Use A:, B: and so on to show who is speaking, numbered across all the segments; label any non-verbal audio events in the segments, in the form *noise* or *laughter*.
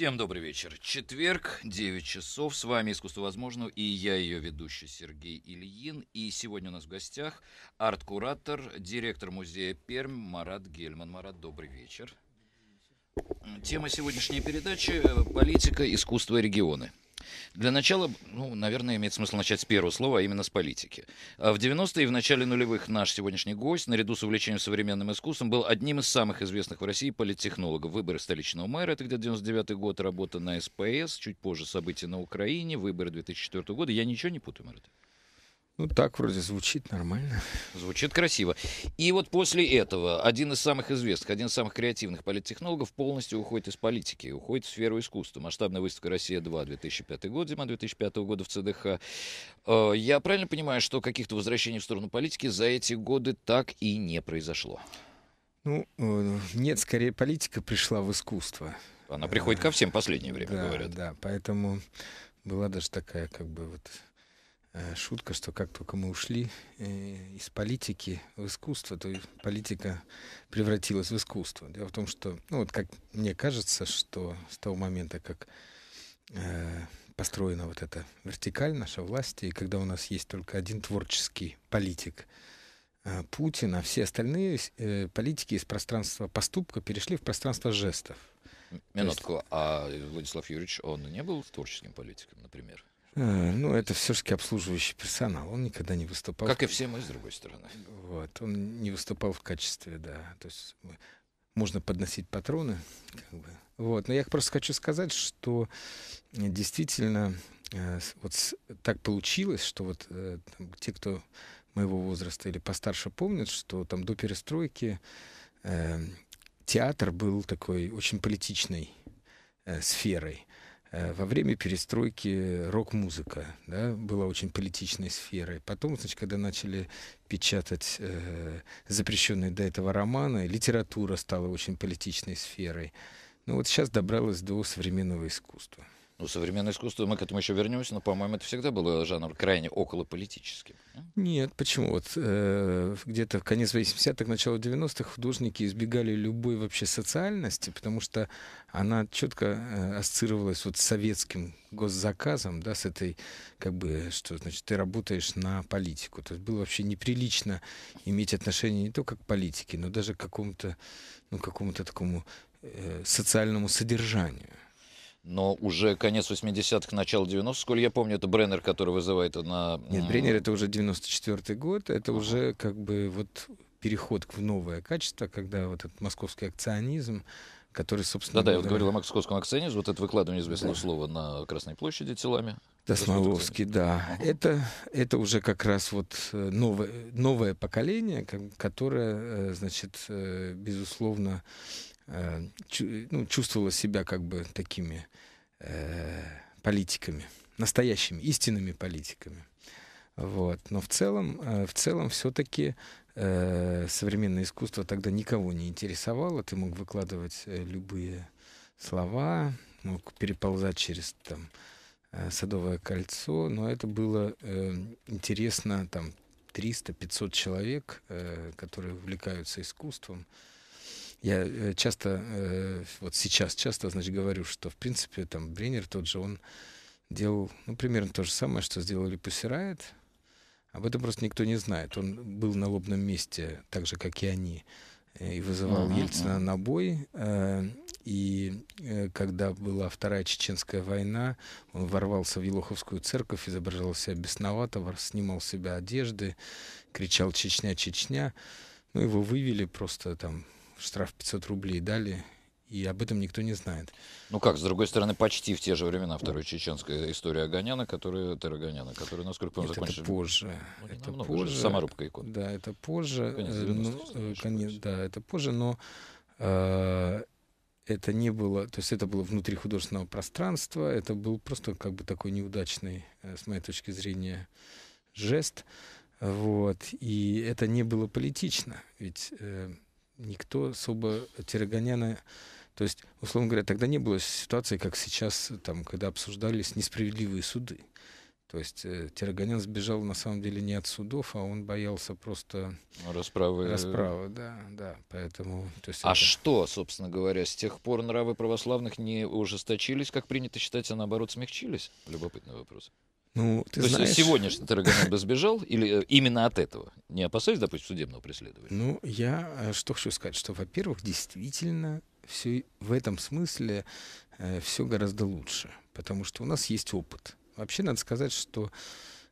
A: Всем добрый вечер. Четверг, 9 часов. С вами «Искусство возможного» и я, ее ведущий Сергей Ильин. И сегодня у нас в гостях арт-куратор, директор музея Пермь Марат Гельман. Марат, добрый вечер. Тема сегодняшней передачи – политика, искусство и регионы. Для начала, ну, наверное, имеет смысл начать с первого слова, а именно с политики. А в 90-е и в начале нулевых наш сегодняшний гость, наряду с увлечением современным искусством, был одним из самых известных в России политтехнологов. Выборы столичного мэра, это где-то 99 год, работа на СПС, чуть позже события на Украине, выборы 2004 года. Я ничего не путаю, Марат?
B: Ну, так вроде звучит нормально.
A: Звучит красиво. И вот после этого один из самых известных, один из самых креативных политтехнологов полностью уходит из политики, уходит в сферу искусства. Масштабная выставка «Россия-2» 2005 год, зима 2005 года в ЦДХ. Э, я правильно понимаю, что каких-то возвращений в сторону политики за эти годы так и не произошло?
B: Ну, э, нет, скорее политика пришла в искусство.
A: Она приходит ко всем в э, последнее время, да, говорят.
B: Да, поэтому была даже такая как бы вот Э, шутка, что как только мы ушли э, из политики в искусство, то политика превратилась в искусство. Дело в том, что, ну вот как мне кажется, что с того момента, как э, построена вот эта вертикаль наша власти, и когда у нас есть только один творческий политик Путин, а все остальные политики из пространства поступка перешли в пространство жестов.
A: Минутку, есть... а Владислав Юрьевич, он не был творческим политиком, например?
B: Э, ну, это все-таки обслуживающий персонал. Он никогда не
A: выступал. Как и все мы, с другой стороны. Вот. Он не выступал в
B: качестве, да. То есть можно подносить патроны. Как бы. вот. Но я просто хочу сказать, что действительно э, вот так получилось, что вот э, там, те, кто моего возраста или постарше помнят, что там до перестройки э, театр был такой очень политичной э, сферой. Э, во время перестройки рок-музыка да, была очень политичной сферой. Потом, значит, когда начали печатать э, запрещенные до
A: этого романы, литература стала очень политичной сферой. Ну вот сейчас добралась до современного искусства. Ну, современное искусство, мы к этому еще вернемся, но, по-моему, это всегда был жанр крайне околополитическим.
B: Нет, почему? Вот э, где-то в конец 80-х, начало 90-х художники избегали любой вообще социальности, потому что она четко э, ассоциировалась вот с советским госзаказом, да, с этой, как бы, что значит, ты работаешь на политику. То есть было вообще неприлично иметь отношение не только к политике, но даже к какому-то, ну, какому-то такому э, социальному содержанию
A: но уже конец 80-х, начало 90-х, сколь я помню, это Бреннер, который вызывает на... Нет, Бреннер это
B: уже 94-й год, это uh уже как бы вот переход в новое качество, когда вот этот московский акционизм, который, собственно... Да-да, я вот говорил о
A: московском акционизме, вот это выкладывание известного да. слова на Красной площади телами.
B: Досмоловский, да. Угу. Это, это уже как раз вот э, новое, новое поколение, которое, э, значит, э, безусловно, Э, ну, чувствовала себя как бы такими э, политиками, настоящими, истинными политиками. Вот. Но в целом, э, в целом все-таки э, современное искусство тогда никого не интересовало. Ты мог выкладывать э, любые слова, мог переползать через там, э, садовое кольцо, но это было э, интересно там 300-500 человек, э, которые увлекаются искусством. Я э, часто, э, вот сейчас часто, значит, говорю, что, в принципе, там, Бринер тот же, он делал, ну, примерно то же самое, что сделали Пусирает. Об этом просто никто не знает. Он был на лобном месте, так же, как и они, э, и вызывал uh-huh, Ельцина на бой. и когда была Вторая Чеченская война, он ворвался в Елоховскую церковь, изображал себя бесноватого, снимал с себя одежды, кричал «Чечня, Чечня!». Ну, его вывели просто там штраф 500 рублей дали, и об этом никто не знает.
A: Ну как, с другой стороны, почти в те же времена второй чеченская история Аганяна, которая, Тараганяна, которая, насколько помню, закончилась... Это позже. Ну, это намного, позже. Саморубка икон.
B: Да, это позже. Конец 90-х. Э, ну, э, да, это позже, но э, это не было... То есть это было внутри художественного пространства, это был просто как бы такой неудачный, э, с моей точки зрения, жест. Вот. И это не было политично. Ведь... Э, никто особо Тираганяна... То есть, условно говоря, тогда не было ситуации, как сейчас, там, когда обсуждались несправедливые суды. То есть э, Тираганян сбежал на самом деле не от судов, а он боялся просто ну, расправы. Э, расправы, да,
A: да. Поэтому. То есть а это... что, собственно говоря, с тех пор нравы православных не ужесточились, как принято считать, а наоборот смягчились? Любопытный вопрос. Ну, ты То знаешь... есть сегодняшний Тараганов сбежал или э, именно от этого? Не опасаясь, допустим, судебного преследования?
B: Ну, я э, что хочу сказать, что, во-первых, действительно, все в этом смысле э, все гораздо лучше, потому что у нас есть опыт. Вообще, надо сказать, что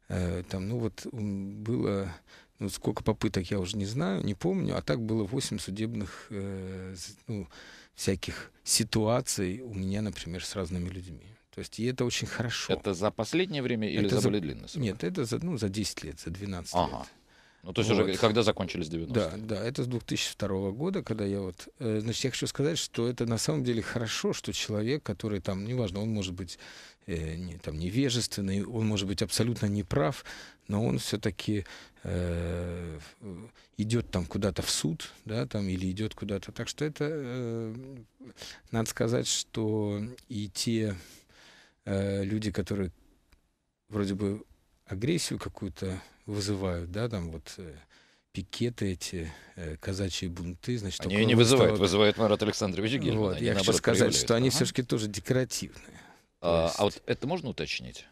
B: э, там, ну вот, было ну, сколько попыток я уже не знаю, не помню, а так было 8 судебных э, ну, всяких ситуаций у меня, например, с разными людьми.
A: То есть и это очень хорошо. Это за последнее время или это за, более длинный срок?
B: Нет, это за,
A: ну, за 10 лет, за 12 ага. лет. Ну, то есть вот. уже когда закончились 90-е? Да,
B: да, это с 2002 года, когда я вот... Э, значит, я хочу сказать, что это на самом деле хорошо, что человек, который там, неважно, он может быть э, не, там, невежественный, он может быть абсолютно неправ, но он все-таки э, идет там куда-то в суд, да, там, или идет куда-то. Так что это, э, надо сказать, что и те Э, люди, которые вроде бы агрессию какую-то вызывают, да, там вот э, пикеты эти, э, казачьи бунты, значит... Они не вызывают, того... вызывает Марат
A: Александрович Гельман. Вот, я хочу сказать, что они ага. все-таки тоже декоративные. А, есть... а вот это можно уточнить?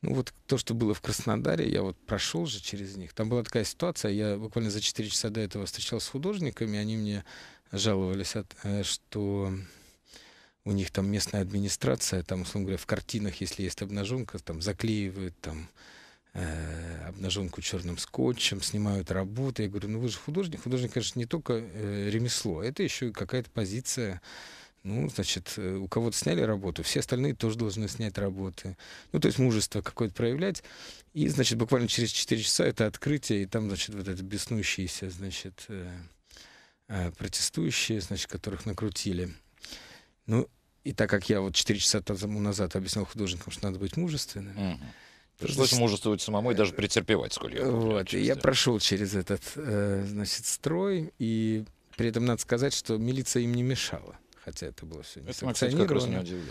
B: Ну вот то, что было в Краснодаре, я вот прошел же через них. Там была такая ситуация, я буквально за 4 часа до этого встречался с художниками, они мне жаловались, от, э, что у них там местная администрация, там, условно говоря, в картинах, если есть обнаженка, там заклеивают там э, обнаженку черным скотчем, снимают работу. Я говорю, ну вы же художник. Художник, конечно, не только э, ремесло, это еще и какая-то позиция. Ну, значит, э, у кого-то сняли работу, все остальные тоже должны снять работы. Ну, то есть мужество какое-то проявлять. И, значит, буквально через 4 часа это открытие, и там, значит, вот это беснующиеся, значит, э, э, протестующие, значит, которых накрутили. Ну, и так как я вот 4 часа тому назад объяснял художникам, что надо быть мужественным, угу. Пришлось значит, мужествовать
A: самому и даже э, претерпевать, сколько я
B: Вот, и я прошел через этот, э, значит, строй, и при этом надо сказать, что милиция им не мешала, хотя это было все не это, кстати, как раз не удивляло.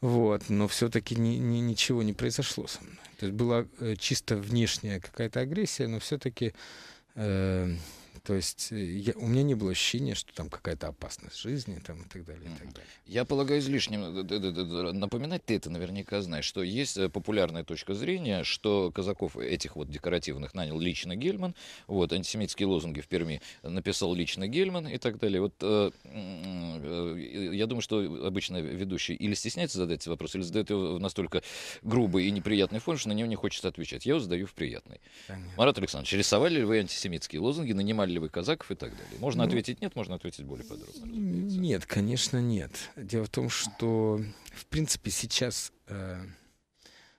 B: Вот, но все-таки ни, ни, ничего не произошло со мной. То есть была э, чисто внешняя какая-то агрессия, но все-таки э, то есть э, я, у меня не было ощущения, что там какая-то опасность жизни там, и, так далее, и так далее.
A: Я полагаю, излишним э, напоминать ты это наверняка знаешь, что есть э, популярная точка зрения, что казаков этих вот декоративных нанял лично Гельман, вот, антисемитские лозунги в Перми написал лично Гельман и так далее. Вот я думаю, что обычно ведущий или стесняется задать этот вопрос, или задает его в настолько грубый и неприятный форме, что на него не хочется отвечать. Я его задаю в приятный. Понятно. Марат Александрович, рисовали ли вы антисемитские лозунги, нанимали ли вы казаков и так далее. Можно ну, ответить нет, можно ответить более подробно.
B: Разумеется. Нет, конечно, нет. Дело в том, что, в принципе, сейчас э,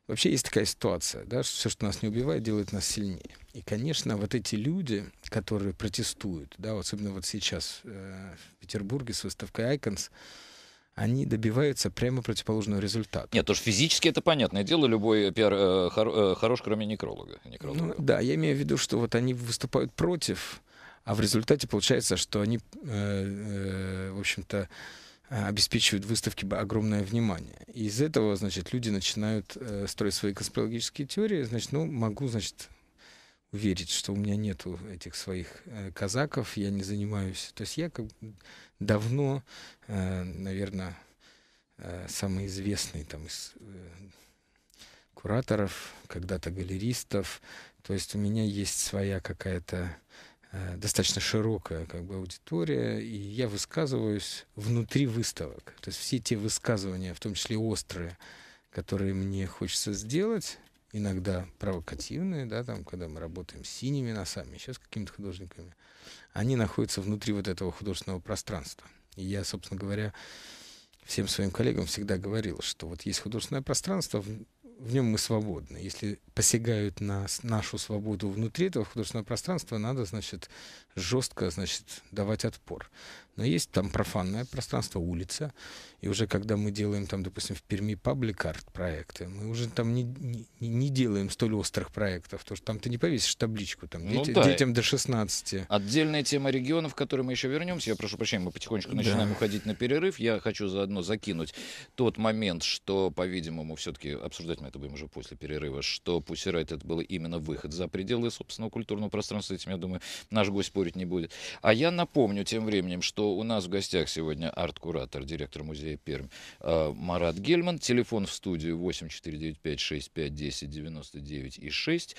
B: вообще есть такая ситуация, да, что все, что нас не убивает, делает нас сильнее. И, конечно, вот эти люди, которые протестуют, да, особенно вот сейчас э, в Петербурге с выставкой «Айконс», они добиваются прямо противоположного результата.
A: Нет, то что физически это понятное дело, любой пиар э, хор, э, хорош, кроме некролога.
B: некролога. Ну, да, я имею в виду, что вот они выступают против а в результате получается, что они, э, э, в общем-то, э, обеспечивают выставке огромное внимание. И из этого, значит, люди начинают строить свои конспирологические теории. Значит, ну, могу, значит, уверить, что у меня нету этих своих казаков, я не занимаюсь. То есть я как давно, наверное, самый известный там из кураторов, когда-то галеристов. То есть у меня есть своя какая-то Э, достаточно широкая как бы, аудитория, и я высказываюсь внутри выставок. То есть все те высказывания, в том числе острые, которые мне хочется сделать, иногда провокативные, да, там, когда мы работаем с синими носами, сейчас какими-то художниками, они находятся внутри вот этого художественного пространства. И я, собственно говоря, всем своим коллегам всегда говорил, что вот есть художественное пространство, в нем мы свободны. Если посягают на нашу свободу внутри этого художественного пространства, надо, значит, жестко, значит, давать отпор. Но есть там профанное пространство, улица. И уже когда мы делаем там, допустим, в Перми пабликарт проекты, мы уже там не, не, не делаем столь острых проектов, потому что там ты не повесишь табличку, там ну, да. детям до 16.
A: Отдельная тема регионов, к которой мы еще вернемся. Я прошу прощения, мы потихонечку начинаем да. уходить на перерыв. Я хочу заодно закинуть тот момент, что, по-видимому, все-таки обсуждать мы это будем уже после перерыва, что Пусирайт это был именно выход за пределы собственного культурного пространства. Этим, я думаю, наш гость будет спорить не будет. А я напомню тем временем, что у нас в гостях сегодня арт-куратор, директор музея Пермь э, Марат Гельман. Телефон в студию 8495-6510-99 и 6.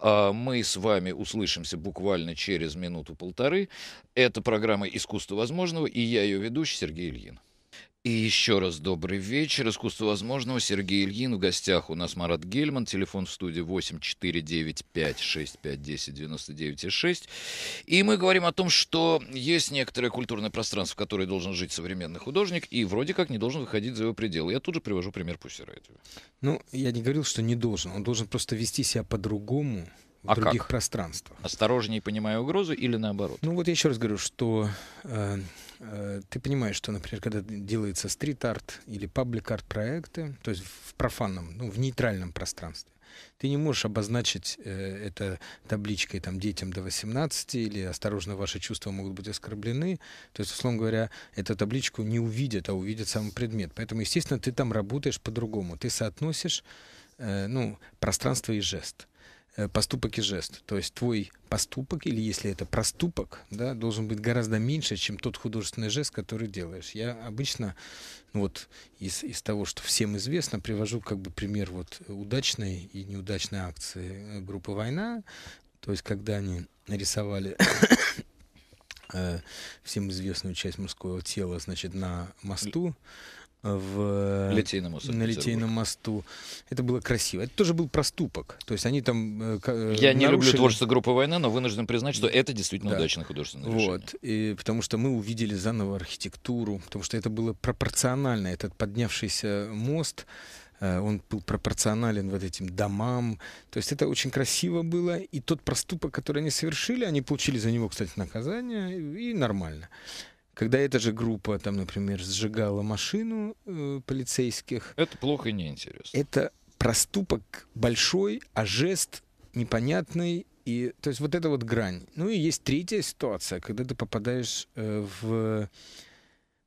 A: Э, мы с вами услышимся буквально через минуту-полторы. Это программа «Искусство возможного» и я ее ведущий Сергей Ильин. И еще раз добрый вечер. Искусство возможного. Сергей Ильин. В гостях у нас Марат Гельман. Телефон в студии 8495-6510-99,6. И мы говорим о том, что есть некоторое культурное пространство, в которое должен жить современный художник, и вроде как не должен выходить за его пределы. Я тут же привожу пример Пусси
B: Ну, я не говорил, что не должен. Он должен просто вести себя по-другому в а других как? пространствах.
A: Осторожнее понимая угрозу или наоборот?
B: Ну вот я еще раз говорю, что э, Э, ты понимаешь, что, например, когда делается стрит-арт или паблик-арт проекты, то есть в профанном, ну, в нейтральном пространстве, ты не можешь обозначить э, это табличкой там, детям до 18 или осторожно, ваши чувства могут быть оскорблены. То есть, условно говоря, эту табличку не увидят, а увидят сам предмет. Поэтому, естественно, ты там работаешь по-другому. Ты соотносишь э, ну, пространство и жест. Э, поступок и жест. То есть твой поступок, или если это проступок, да, должен быть гораздо меньше, чем тот художественный жест, который делаешь. Я обычно ну вот из, из того, что всем известно, привожу как бы пример вот удачной и неудачной акции э, группы «Война». То есть когда они нарисовали *coughs* э, всем известную часть мужского тела, значит, на мосту в Литейном мосту, на Литейном мосту. Это было красиво. Это тоже был проступок. То есть они там э, э Я нарушили... не люблю творчество
A: группы «Война», но вынужден признать, что это действительно да. удачное художественное вот. решение. И
B: потому что мы увидели заново архитектуру, потому что это было пропорционально. Этот поднявшийся мост, э, он был пропорционален вот этим домам. То есть это очень красиво было. И тот проступок, который они совершили, они получили за него, кстати, наказание, и нормально. Когда эта же группа, там, например, сжигала машину э, полицейских...
A: Это плохо и неинтересно.
B: Это проступок большой, а жест непонятный. И, то есть вот это вот грань. Ну и есть третья ситуация, когда ты попадаешь э, в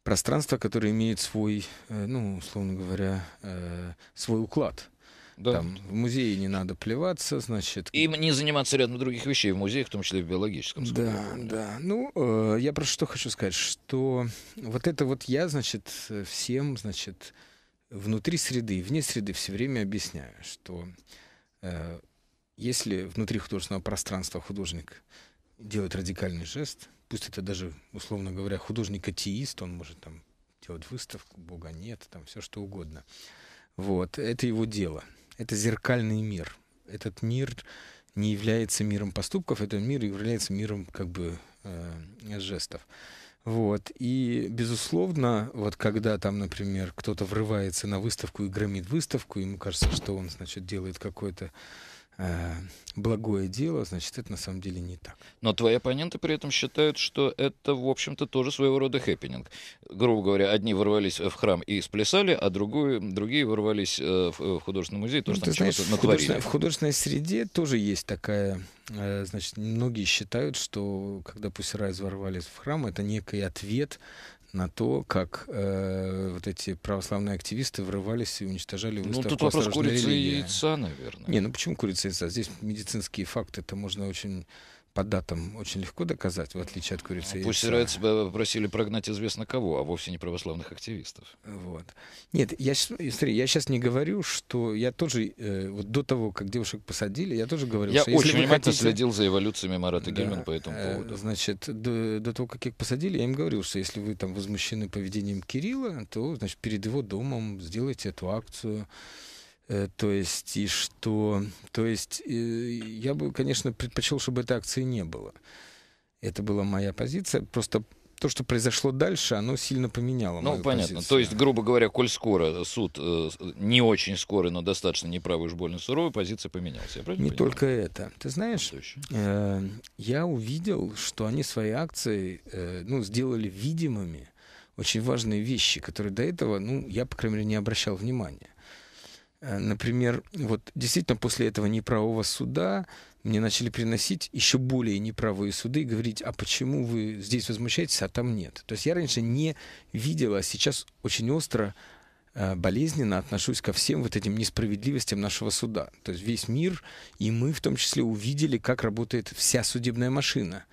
B: пространство, которое имеет свой, э, ну, условно говоря, э, свой уклад. Да. Там в музее не надо плеваться, значит.
A: И не заниматься рядом других вещей в музее, в том числе в биологическом. Скорее. Да, да. Ну, э, я просто
B: что хочу сказать, что вот это вот я, значит, всем, значит, внутри среды и вне среды все время объясняю, что э, если внутри художественного пространства художник делает радикальный жест, пусть это даже, условно говоря, художник-атеист, он может там делать выставку, Бога нет, там все что угодно. Вот, это его дело это зеркальный мир. Этот мир не является миром поступков, этот мир является миром как бы э, жестов. Вот. И, безусловно, вот когда там, например, кто-то врывается на выставку и громит выставку, ему кажется, что он, значит, делает какое-то Э, благое дело, значит, это на самом деле не так.
A: Но твои оппоненты при этом считают, что это, в общем-то, тоже своего рода хэппининг. Грубо говоря, одни ворвались в храм и сплясали, а другие, другие ворвались э, э, в художественный музей, тоже ну, там знаешь, то натворили. В художественной, в художественной
B: среде тоже есть такая... значит, многие считают, что когда пусть ворвались в храм, это некий ответ на то, как э, вот эти православные активисты врывались и уничтожали Ну, тут вопрос курицы и яйца, наверное. Не, ну почему курица и яйца? Здесь медицинские факты, это можно очень по датам очень легко доказать, в отличие от курицы ну, Пусть израильцы
A: просили прогнать известно кого, а вовсе не православных активистов. Вот.
B: Нет, я, смотри, я сейчас не говорю, что я тоже, э, вот до того, как девушек посадили, я тоже говорил, я что очень внимательно хотите... следил
A: за эволюциями Марата да, Гельмана по этому э, поводу.
B: Значит, до, до того, как их посадили, я им говорил, что если вы там возмущены поведением Кирилла, то, значит, перед его домом сделайте эту акцию, Э, то есть, и что... То есть, э, я бы, конечно, предпочел, чтобы этой акции не было. Это была моя позиция. Просто то, что произошло дальше, оно сильно поменяло. Ну, понятно. Позицию. То
A: есть, грубо говоря, коль скоро суд э, не очень скорый но достаточно неправый уж больно суровый, позиция поменялась. Я не понимаю? только
B: это. Ты знаешь, а э, я увидел, что они свои акции э, ну, сделали видимыми очень важные вещи, которые до этого, ну, я, по крайней мере, не обращал внимания. Э, например, вот действительно после этого неправого суда мне начали приносить еще более неправые суды и говорить, а почему вы здесь возмущаетесь, а там нет. То есть я раньше не видела, а сейчас очень остро, э, болезненно отношусь ко всем вот этим несправедливостям нашего суда. То есть весь мир, и мы в том числе увидели, как работает вся судебная машина.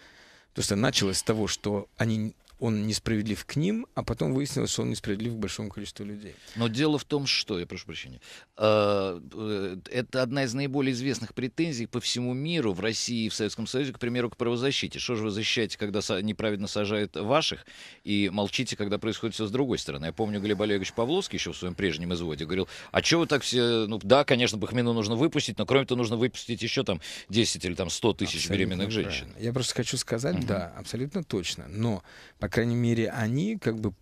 B: То есть началось с того, что они он несправедлив к ним, а потом выяснилось, что он несправедлив к большому количеству людей.
A: Но дело в том, что, я прошу прощения, э, э, это одна из наиболее известных претензий по всему миру, в России и в Советском Союзе, к примеру, к правозащите. Что же вы защищаете, когда неправедно сажают ваших, и молчите, когда происходит все с другой стороны? Я помню, Глеб Олегович Павловский еще в своем прежнем изводе говорил, а что вы так все... Ну да, конечно, Бахмину нужно выпустить, но кроме того, нужно выпустить еще там 10 или там 100 тысяч абсолютно беременных правильно. женщин.
B: Я просто хочу сказать, угу. да, абсолютно точно, но по крайней мере, они как бы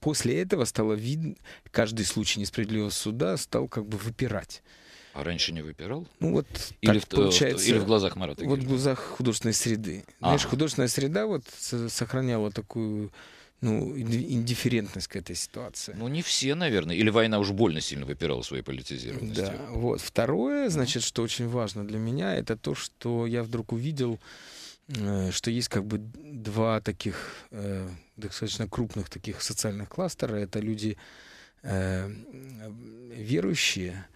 B: после этого стало видно, каждый случай несправедливого суда стал как бы выпирать.
A: А раньше не выпирал? Ну вот или так в, получается. Или в глазах Марата Вот в
B: глазах художественной среды. А. Знаешь, художественная среда вот сохраняла такую ну, индифферентность к этой ситуации. Ну, не
A: все, наверное. Или война уж больно сильно выпирала своей политизированностью. Да,
B: вот. Второе, значит, что очень важно для меня, это то, что я вдруг увидел, Э, что есть как бы два таких э, достаточно крупных таких социальных кластера. Это люди э, верующие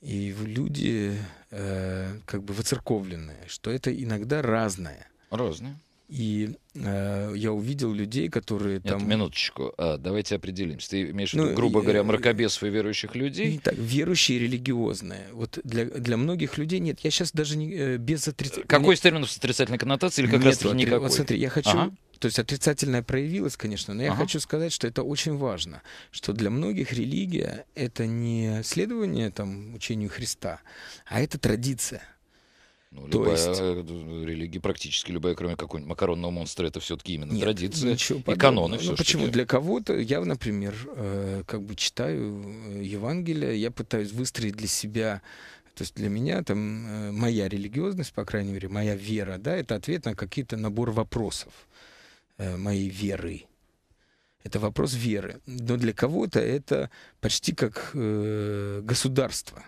B: и люди э, как бы выцерковленные, что это иногда разное. Разное.
A: И э, я увидел людей, которые Нет, там... минуточку. А, давайте определимся. Ты имеешь в виду, ну, грубо и, говоря, э, мракобесов и верующих людей? Ну, так,
B: верующие и религиозные. Вот для, для многих людей... Нет, я сейчас даже не, э,
A: без отрицательной... Э, какой из терминов с отрицательной коннотацией или как раз таки никакой? Вот смотри, я хочу... Ага.
B: То есть отрицательное проявилось, конечно, но я ага. хочу сказать, что это очень важно, что для многих религия — это не следование там, учению Христа, а это традиция.
A: Ну, То любая есть... Э, религия, практически любая, кроме какого-нибудь макаронного монстра, это все-таки именно Нет, традиция и каноны. ну, почему? Для
B: кого-то, я, например, э, как бы читаю э, Евангелие, я пытаюсь выстроить для себя то есть для меня там э, моя религиозность, по крайней мере, моя вера, да, это ответ на какие-то набор вопросов моей веры. Это вопрос веры. Но для кого-то это почти как государство.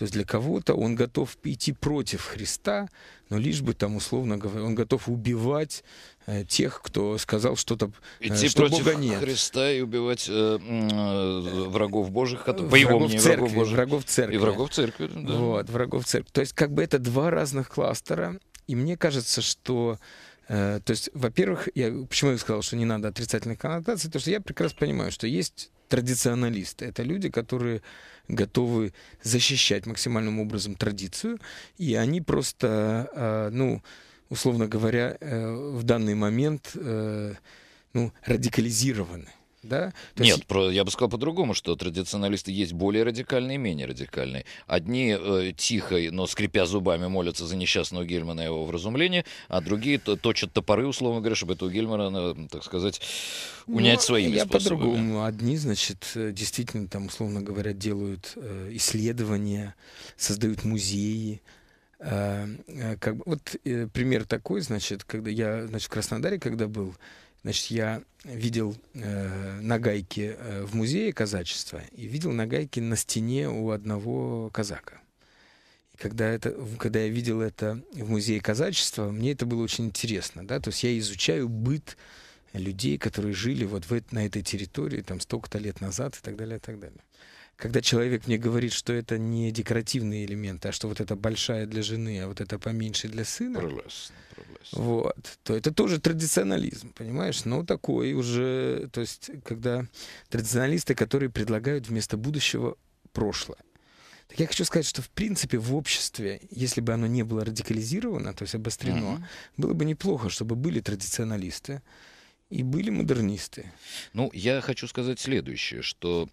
B: То есть для кого-то он готов идти против Христа, но лишь бы там, условно говоря, он готов убивать э, тех, кто сказал что-то, э, идти что против Бога нет.
A: Христа и убивать э, э, врагов Божьих, по врагов его мнению, церкви, врагов, Божьих. врагов церкви. И врагов церкви, да. Вот,
B: врагов церкви. То есть как бы это два разных кластера, и мне кажется, что э, то есть, во-первых, я почему я сказал, что не надо отрицательных коннотаций, потому что я прекрасно понимаю, что есть традиционалисты. Это люди, которые готовы защищать максимальным образом традицию, и они просто, э, ну, условно говоря, э, в данный момент э, ну, радикализированы.
A: Да? То Нет, есть... про, я бы сказал по-другому, что традиционалисты есть более радикальные и менее радикальные. Одни э, тихо, но скрипя зубами, молятся за несчастного Гельмана и его вразумление, а другие то, точат топоры, условно говоря, чтобы этого Гельмана, э, так сказать, ну, унять ну, своими я способами.
B: по-другому. Одни, значит, э, действительно, там, условно говоря, делают э, исследования, создают музеи, э, как бы, вот пример такой, значит, когда я, значит, в Краснодаре, когда был, Значит, я видел э, нагайки э, в музее казачества и видел нагайки на стене у одного казака. И когда, это, когда я видел это в музее казачества, мне это было очень интересно. Да? То есть я изучаю быт людей, которые жили вот в, на этой территории там столько-то лет назад и так далее, и так далее когда человек мне говорит, что это не декоративные элементы, а что вот это большая для жены, а вот это поменьше для сына. Прелестно, прелестно. Вот, то это тоже традиционализм, понимаешь? Но ну, такой уже, то есть, когда традиционалисты, которые предлагают вместо будущего прошлое. Так я хочу сказать, что в принципе в обществе, если бы оно не было радикализировано, то есть обострено, mm-hmm. было бы неплохо, чтобы были традиционалисты, и были модернисты.
A: Ну, я хочу сказать следующее, что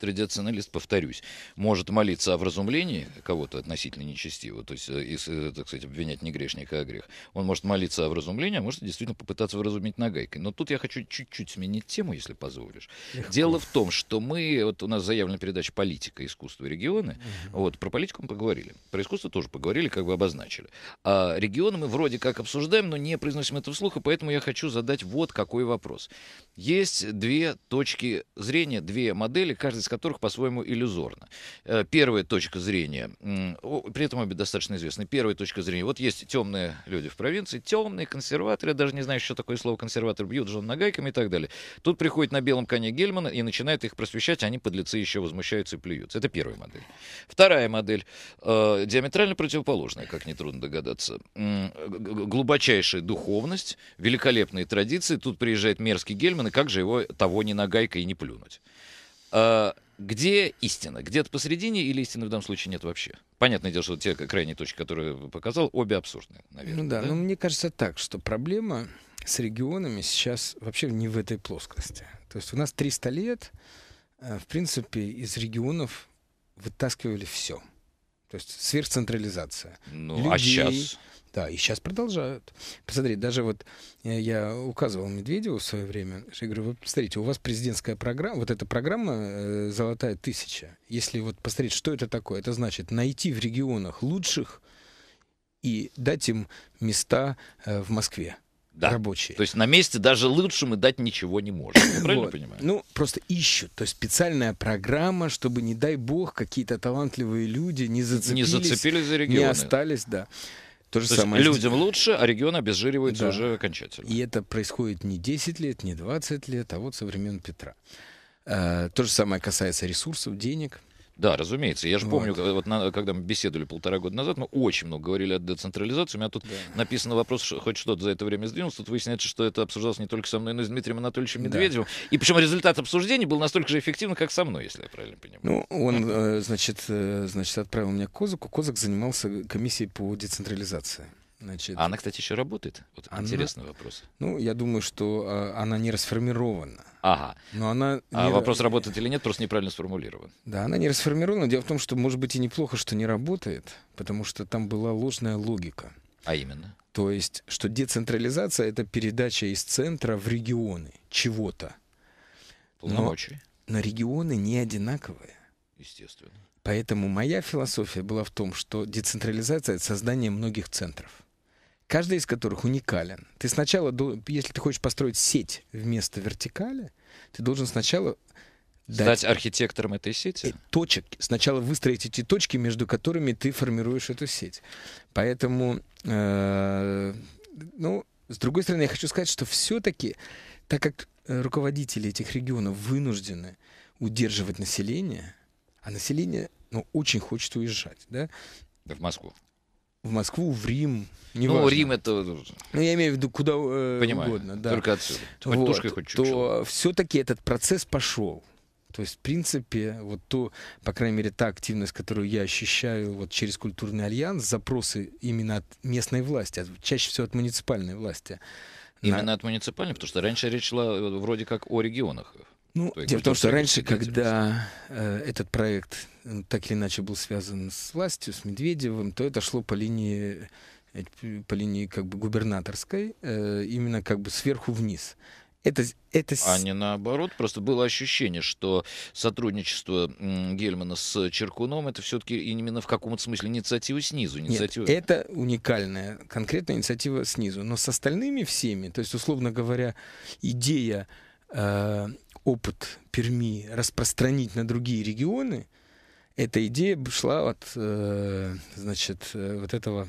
A: традиционалист, повторюсь, может молиться о вразумлении кого-то относительно нечестивого, то есть, если, э, э, так сказать, обвинять не грешника, а грех. Он может молиться о вразумлении, а может действительно попытаться вразумить нагайкой. Но тут я хочу чуть-чуть сменить тему, если позволишь. Легко. Дело в том, что мы, вот у нас заявлена передача «Политика, искусство регионы». Угу. Вот, про политику мы поговорили, про искусство тоже поговорили, как бы обозначили. А регионы мы вроде как обсуждаем, но не произносим это вслух, и поэтому я хочу задать задать вот какой вопрос. Есть две точки зрения, две модели, каждая из которых по-своему иллюзорна. Э, первая точка зрения, при этом обе достаточно известны. Первая точка зрения, вот есть темные люди в провинции, темные консерваторы, я даже не знаю, что такое слово консерватор, бьют жен нагайками и так далее. Тут приходит на белом коне Гельман и начинает их просвещать, они подлецы еще возмущаются и плюются. Это первая модель. Вторая модель, э, диаметрально противоположная, как нетрудно догадаться. Глубочайшая духовность, великолепные традиции. Тут приезжает мерзкий Гельман, и как же его того не нагайка и не плюнуть. А, где истина? Где-то посередине или истины в данном случае нет вообще? Понятное дело, что те крайние точки, которые показал, обе абсурдные,
B: наверное. Ну да, да? но мне кажется так, что проблема с регионами сейчас вообще не в этой плоскости. То есть у нас 300 лет, э, в принципе, из регионов вытаскивали все. То есть сверхцентрализация. Ну, а людей, а сейчас? Да, и сейчас продолжают. Посмотри, даже вот э, я указывал Медведеву в свое время, я говорю, вот посмотрите, у вас президентская программа, вот эта программа э, «Золотая тысяча». Если вот посмотреть, что это такое, это значит найти в регионах лучших и дать им места э, в Москве да. рабочие.
A: То есть на месте даже лучшим мы дать ничего не можем. *coughs* правильно вот. понимаю?
B: Ну, просто ищут. То есть специальная программа, чтобы, не дай бог, какие-то талантливые люди не зацепились. Не зацепились за регионы. Не
A: остались, да. То же То самое. Людям лучше, а регион обезжиривается да. уже окончательно.
B: И это происходит не 10 лет, не 20 лет, а вот со времен Петра. Э, то же самое касается ресурсов,
A: денег. Да, разумеется. Я же вот. помню, вот, на, когда мы беседовали полтора года назад, мы очень много говорили о децентрализации. У меня тут да. написано вопрос, что хоть что-то за это время сдвинулось. Тут выясняется, что это обсуждалось не только со мной, но и с Дмитрием Анатольевичем Медведевым. Да. И причем результат обсуждений был настолько же эффективным, как со мной, если я правильно
B: понимаю. Ну, он, э, значит, э, значит, отправил меня к Козаку. Козак занимался комиссией по
A: децентрализации. Значит, а она, кстати, еще работает? Вот она, интересный вопрос. Ну,
B: я думаю, что э, она не расформирована.
A: Ага. Но она а не... вопрос, работает или нет, просто неправильно сформулирован.
B: Да, она не расформирована. Дело в том, что, может быть, и неплохо, что не работает, потому что там была ложная логика. А именно? То есть, что децентрализация — это передача из центра в регионы чего-то. Полномочий. Но, но регионы не одинаковые. Естественно. Поэтому моя философия была в том, что децентрализация — это создание многих центров каждый из которых уникален. Ты сначала, если ты хочешь построить сеть вместо вертикали, ты должен сначала Стать
A: дать... архитектором этой
B: сети? Э, точек. Сначала выстроить эти точки, между которыми ты формируешь эту сеть. Поэтому, э, ну, с другой стороны, я хочу сказать, что все-таки, так как э, руководители этих регионов вынуждены удерживать население, а население ну, очень хочет уезжать, да? В Москву в Москву, в Рим. Не ну, важно. Рим это... Ну, я имею в виду куда э, Понимаю, угодно. Да. Только отсюда. вот, хоть чуть-чуть. То все-таки этот процесс пошел. То есть, в принципе, вот то, по крайней мере, та активность, которую я ощущаю вот через культурный альянс, запросы именно от местной власти, от, чаще всего от муниципальной власти. Именно
A: на... от муниципальной, потому что раньше речь шла э, вроде как о регионах. Ну, дело в том, что раньше,
B: когда э, этот проект э, так или иначе был связан с властью, с Медведевым, то это шло по линии э, по линии как бы губернаторской, э, именно как бы сверху вниз. Это, это... А не
A: наоборот, просто было ощущение, что сотрудничество Гельмана с Черкуном это все-таки именно в каком-то смысле инициатива снизу. Инициатива... Нет,
B: это уникальная, конкретная инициатива снизу. Но с остальными всеми, то есть, условно говоря, идея э, опыт Перми распространить на другие регионы, эта идея шла от, э, значит, э, вот этого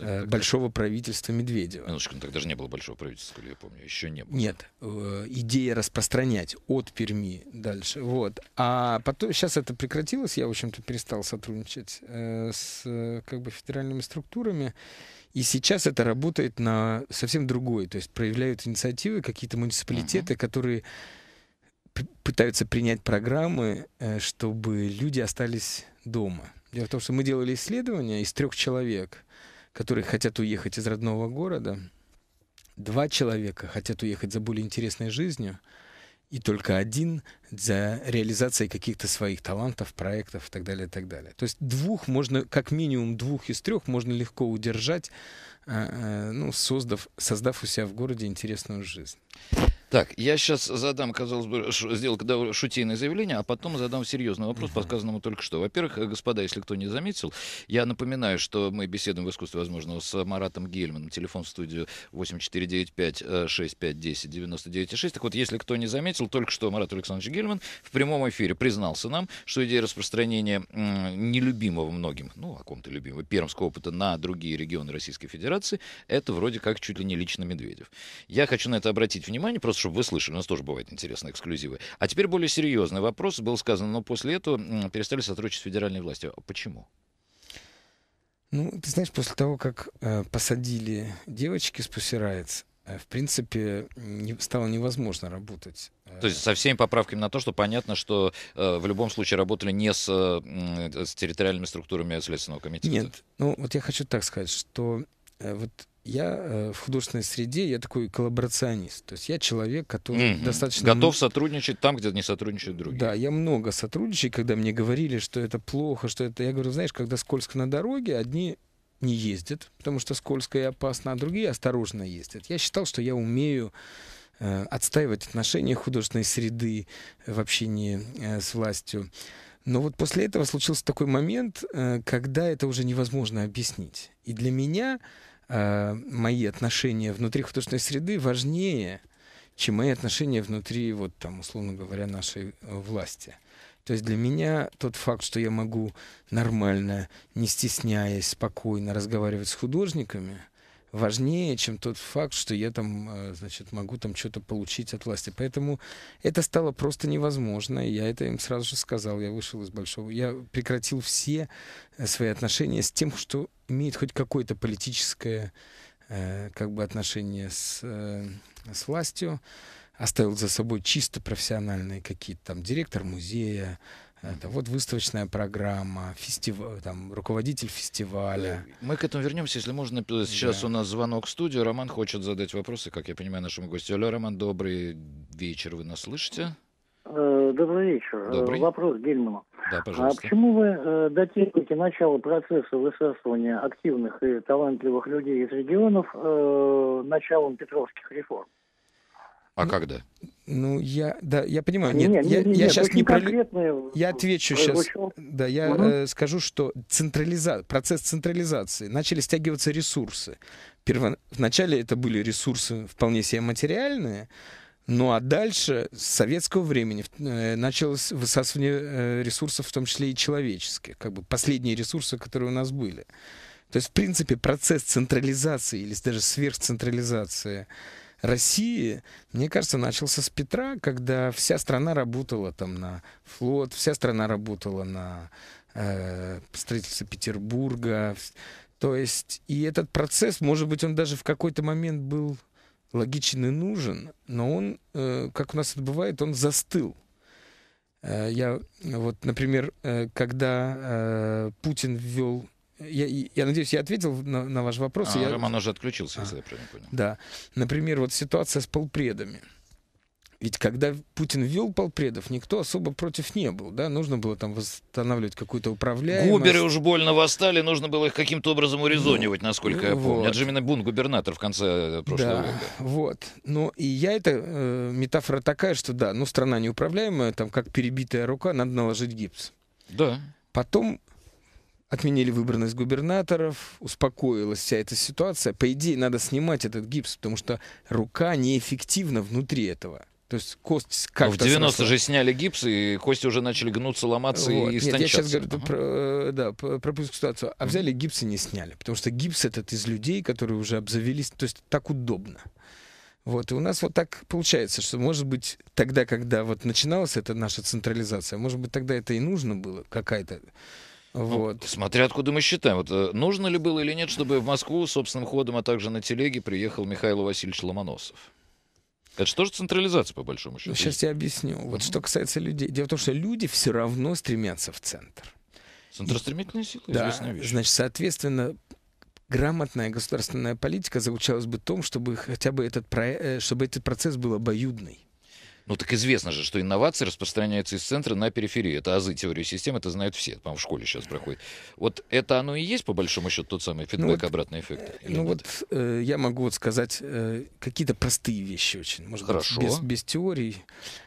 B: э, большого правительства Медведева. Минуточку, ну, тогда же не было большого правительства, я помню, еще не было. Нет, идея распространять от Перми дальше, вот. А потом, сейчас это прекратилось, я, в общем-то, перестал сотрудничать с как бы федеральными структурами, и сейчас это работает на совсем другой, то есть проявляют инициативы какие-то муниципалитеты, uh-huh. которые пытаются принять программы, э, чтобы люди остались дома. Дело в том, что мы делали исследование из трех человек, которые хотят уехать из родного города. Два человека хотят уехать за более интересной жизнью, и только один за реализацией каких-то своих талантов, проектов и так далее, и так далее. То есть двух можно, как минимум двух из трех можно легко удержать, а, э, ну, создав, создав у себя в городе интересную жизнь.
A: Так, я сейчас задам, казалось бы, сделал когда шутейное заявление, а потом задам серьезный вопрос, угу. подсказанному только что. Во-первых, э, господа, если кто не заметил, я напоминаю, что мы беседуем в искусстве возможного с Маратом Гельманом. Телефон в студию 8495-6510-99,6. Э, так вот, если кто не заметил, только что Марат Александрович Гельман в прямом эфире признался нам, что идея распространения нелюбимого многим, ну, о ком-то любимого, пермского опыта на другие регионы Российской Федерации, это вроде как чуть ли не лично Медведев. Я хочу на это обратить внимание, просто просто чтобы вы слышали, у нас тоже бывают интересные эксклюзивы. А теперь более серьезный вопрос был сказан, но после этого перестали сотрудничать с федеральной властью. А почему?
B: Ну, ты знаешь, после того, как э, посадили девочки с Pussy э, Riot, в принципе, не, стало невозможно работать.
A: Э. То есть со всеми поправками на то, что понятно, что э, в любом случае работали не с, э, с территориальными структурами Следственного комитета. Нет,
B: ну вот я хочу так сказать, что э, вот я э, в художественной среде, я такой коллаборационист. То есть я человек, который mm-hmm. достаточно... Готов
A: сотрудничать там, где не сотрудничают другие.
B: Да, я много сотрудничаю, когда мне говорили, что это плохо, что это... Я говорю, знаешь, когда скользко на дороге, одни не ездят, потому что скользко и опасно, а другие осторожно ездят. Я считал, что я умею э, отстаивать отношения художественной среды э, в общении э, с властью. Но вот после этого случился такой момент, э, когда это уже невозможно объяснить. И для меня Э, мои отношения внутри художественной среды важнее, чем мои отношения внутри, вот там, условно говоря, нашей э, власти. То есть для меня тот факт, что я могу нормально, не стесняясь, спокойно разговаривать с художниками – важнее, чем тот факт, что я там, а, значит, могу там что-то получить от власти. Поэтому это стало просто невозможно. Я это им сразу же сказал. Я вышел из большого. Я прекратил все э, свои отношения с тем, что имеет хоть какое-то политическое э, как бы отношение с, э, с властью. Оставил за собой чисто профессиональные какие-то там директор музея, это вот выставочная программа, фестив... там, руководитель фестиваля.
A: Ну, мы к этому вернемся, если можно. Сейчас да. у нас звонок в студию. Роман хочет задать вопросы, как я понимаю, нашему гостю. Алло, Роман, добрый вечер. Вы нас слышите?
B: Э, добрый вечер. Э, добрый. Вопрос Гельману.
A: Да, пожалуйста. А почему
B: вы э, датируете начало процесса высасывания активных и талантливых людей из регионов началом Петровских реформ? А когда? Ну, я, да, я понимаю. Нет, нет, я, нет, я нет, сейчас не про... Я отвечу сейчас. Да, я угу. э, скажу, что централиза... процесс централизации, начали стягиваться ресурсы. Перво... Вначале это были ресурсы вполне себе материальные, ну а дальше с советского времени э, началось высасывание э, ресурсов, в том числе и человеческих, как бы последние ресурсы, которые у нас были. То есть, в принципе, процесс централизации или даже сверхцентрализации России, мне кажется, начался с Петра, когда вся страна работала там на флот, вся страна работала на э, строительство Петербурга. То есть, и этот процесс, может быть, он даже в какой-то момент был логичен и нужен, но он, э, как у нас это бывает, он застыл. Э, я вот, например, э, когда э, Путин ввел я, я надеюсь, я ответил на, на ваш вопрос. А, я... Роман
A: уже отключился, а, если я правильно понял.
B: Да. Например, вот ситуация с полпредами. Ведь когда Путин ввел полпредов, никто особо против не был, да, нужно было там восстанавливать какую-то управляемость. Губеры уж
A: больно восстали, нужно было их каким-то образом урезонивать, ну, насколько я вот. помню. Это же именно Бун губернатор в конце э, прошлого да, века.
B: вот. Ну, и я это, э, метафора такая, что да, ну, страна неуправляемая, там, как перебитая рука, надо наложить гипс. Да. Потом отменили выборность губернаторов, успокоилась вся эта ситуация. По идее, надо снимать этот гипс, потому что рука неэффективна внутри этого. То есть кость
A: как-то... Ну, в 90 сросла. же сняли гипс, и кости уже начали гнуться, ломаться вот. и истончаться. Нет, я сейчас говорю ага. про,
B: э, да, про польскую ситуацию. А взяли гипс и не сняли, потому что гипс этот из людей, которые уже обзавелись, то есть так удобно. Вот, и у нас вот так получается, что, может быть, тогда, когда вот начиналась эта наша централизация, может быть, тогда это и нужно было, какая-то ну, вот. Ну,
A: смотря откуда мы считаем. Вот, э, нужно ли было или нет, чтобы в Москву собственным ходом, а также на телеге приехал Михаил Васильевич Ломоносов? Это что же централизация, по большому счету? Сейчас я
B: объясню. Mm -hmm. что касается людей. Дело в том, что люди все равно стремятся в центр.
A: Центростремительная сила, да, известная вещь.
B: Значит, соответственно, грамотная государственная политика заключалась бы в том, чтобы хотя бы этот, э, чтобы этот процесс был
A: обоюдный. Ну так известно же, что инновации распространяются из центра на периферию. Это азы теории систем, это знают все. по в школе сейчас проходит. Вот это оно и есть, по большому счету, тот самый ну фидбэк, ну, вот, обратный эффект? Э, ну нет?
B: вот э, я могу вот сказать э, какие-то простые вещи очень. Может Хорошо. Быть, без, без теорий.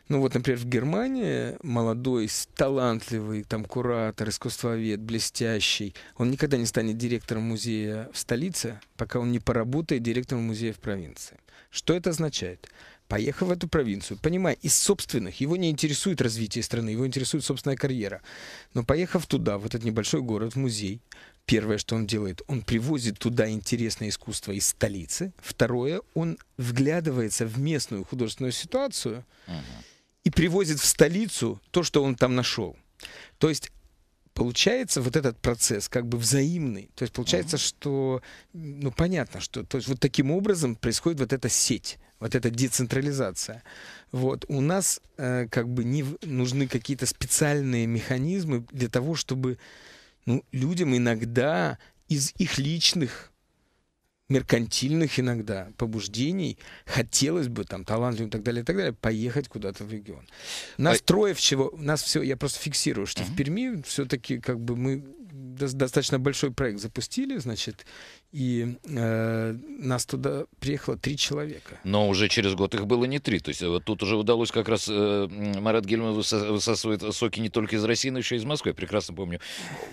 B: Ну вот, например, в Германии молодой, талантливый там куратор, искусствовед, блестящий, он никогда не станет директором музея в столице, пока он не поработает директором музея в провинции. Что это означает? поехал в эту провинцию, понимая, из собственных, его не интересует развитие страны, его интересует собственная карьера. Но поехав туда, в этот небольшой город, в музей, первое, что он делает, он привозит туда интересное искусство из столицы. Второе, он вглядывается в местную художественную ситуацию и привозит в столицу то, что он там нашел. То есть получается вот этот процесс как бы взаимный. То есть получается, uh-huh. что, ну понятно, что то есть вот таким образом происходит вот эта сеть вот эта децентрализация. Вот. У нас э, как бы не нужны какие-то специальные механизмы для того, чтобы ну, людям иногда из их личных меркантильных иногда побуждений хотелось бы там талантливым и так далее и так далее поехать куда-то в регион. Нас а... трое в чего, нас все, я просто фиксирую, что uh-huh. в Перми все-таки как бы мы достаточно большой проект запустили, значит, и э, нас туда приехало три человека.
A: Но уже через год их было не три. То есть э, вот тут уже удалось как раз э, Марат Гельман высасывает соки не только из России, но еще и из Москвы. Я прекрасно помню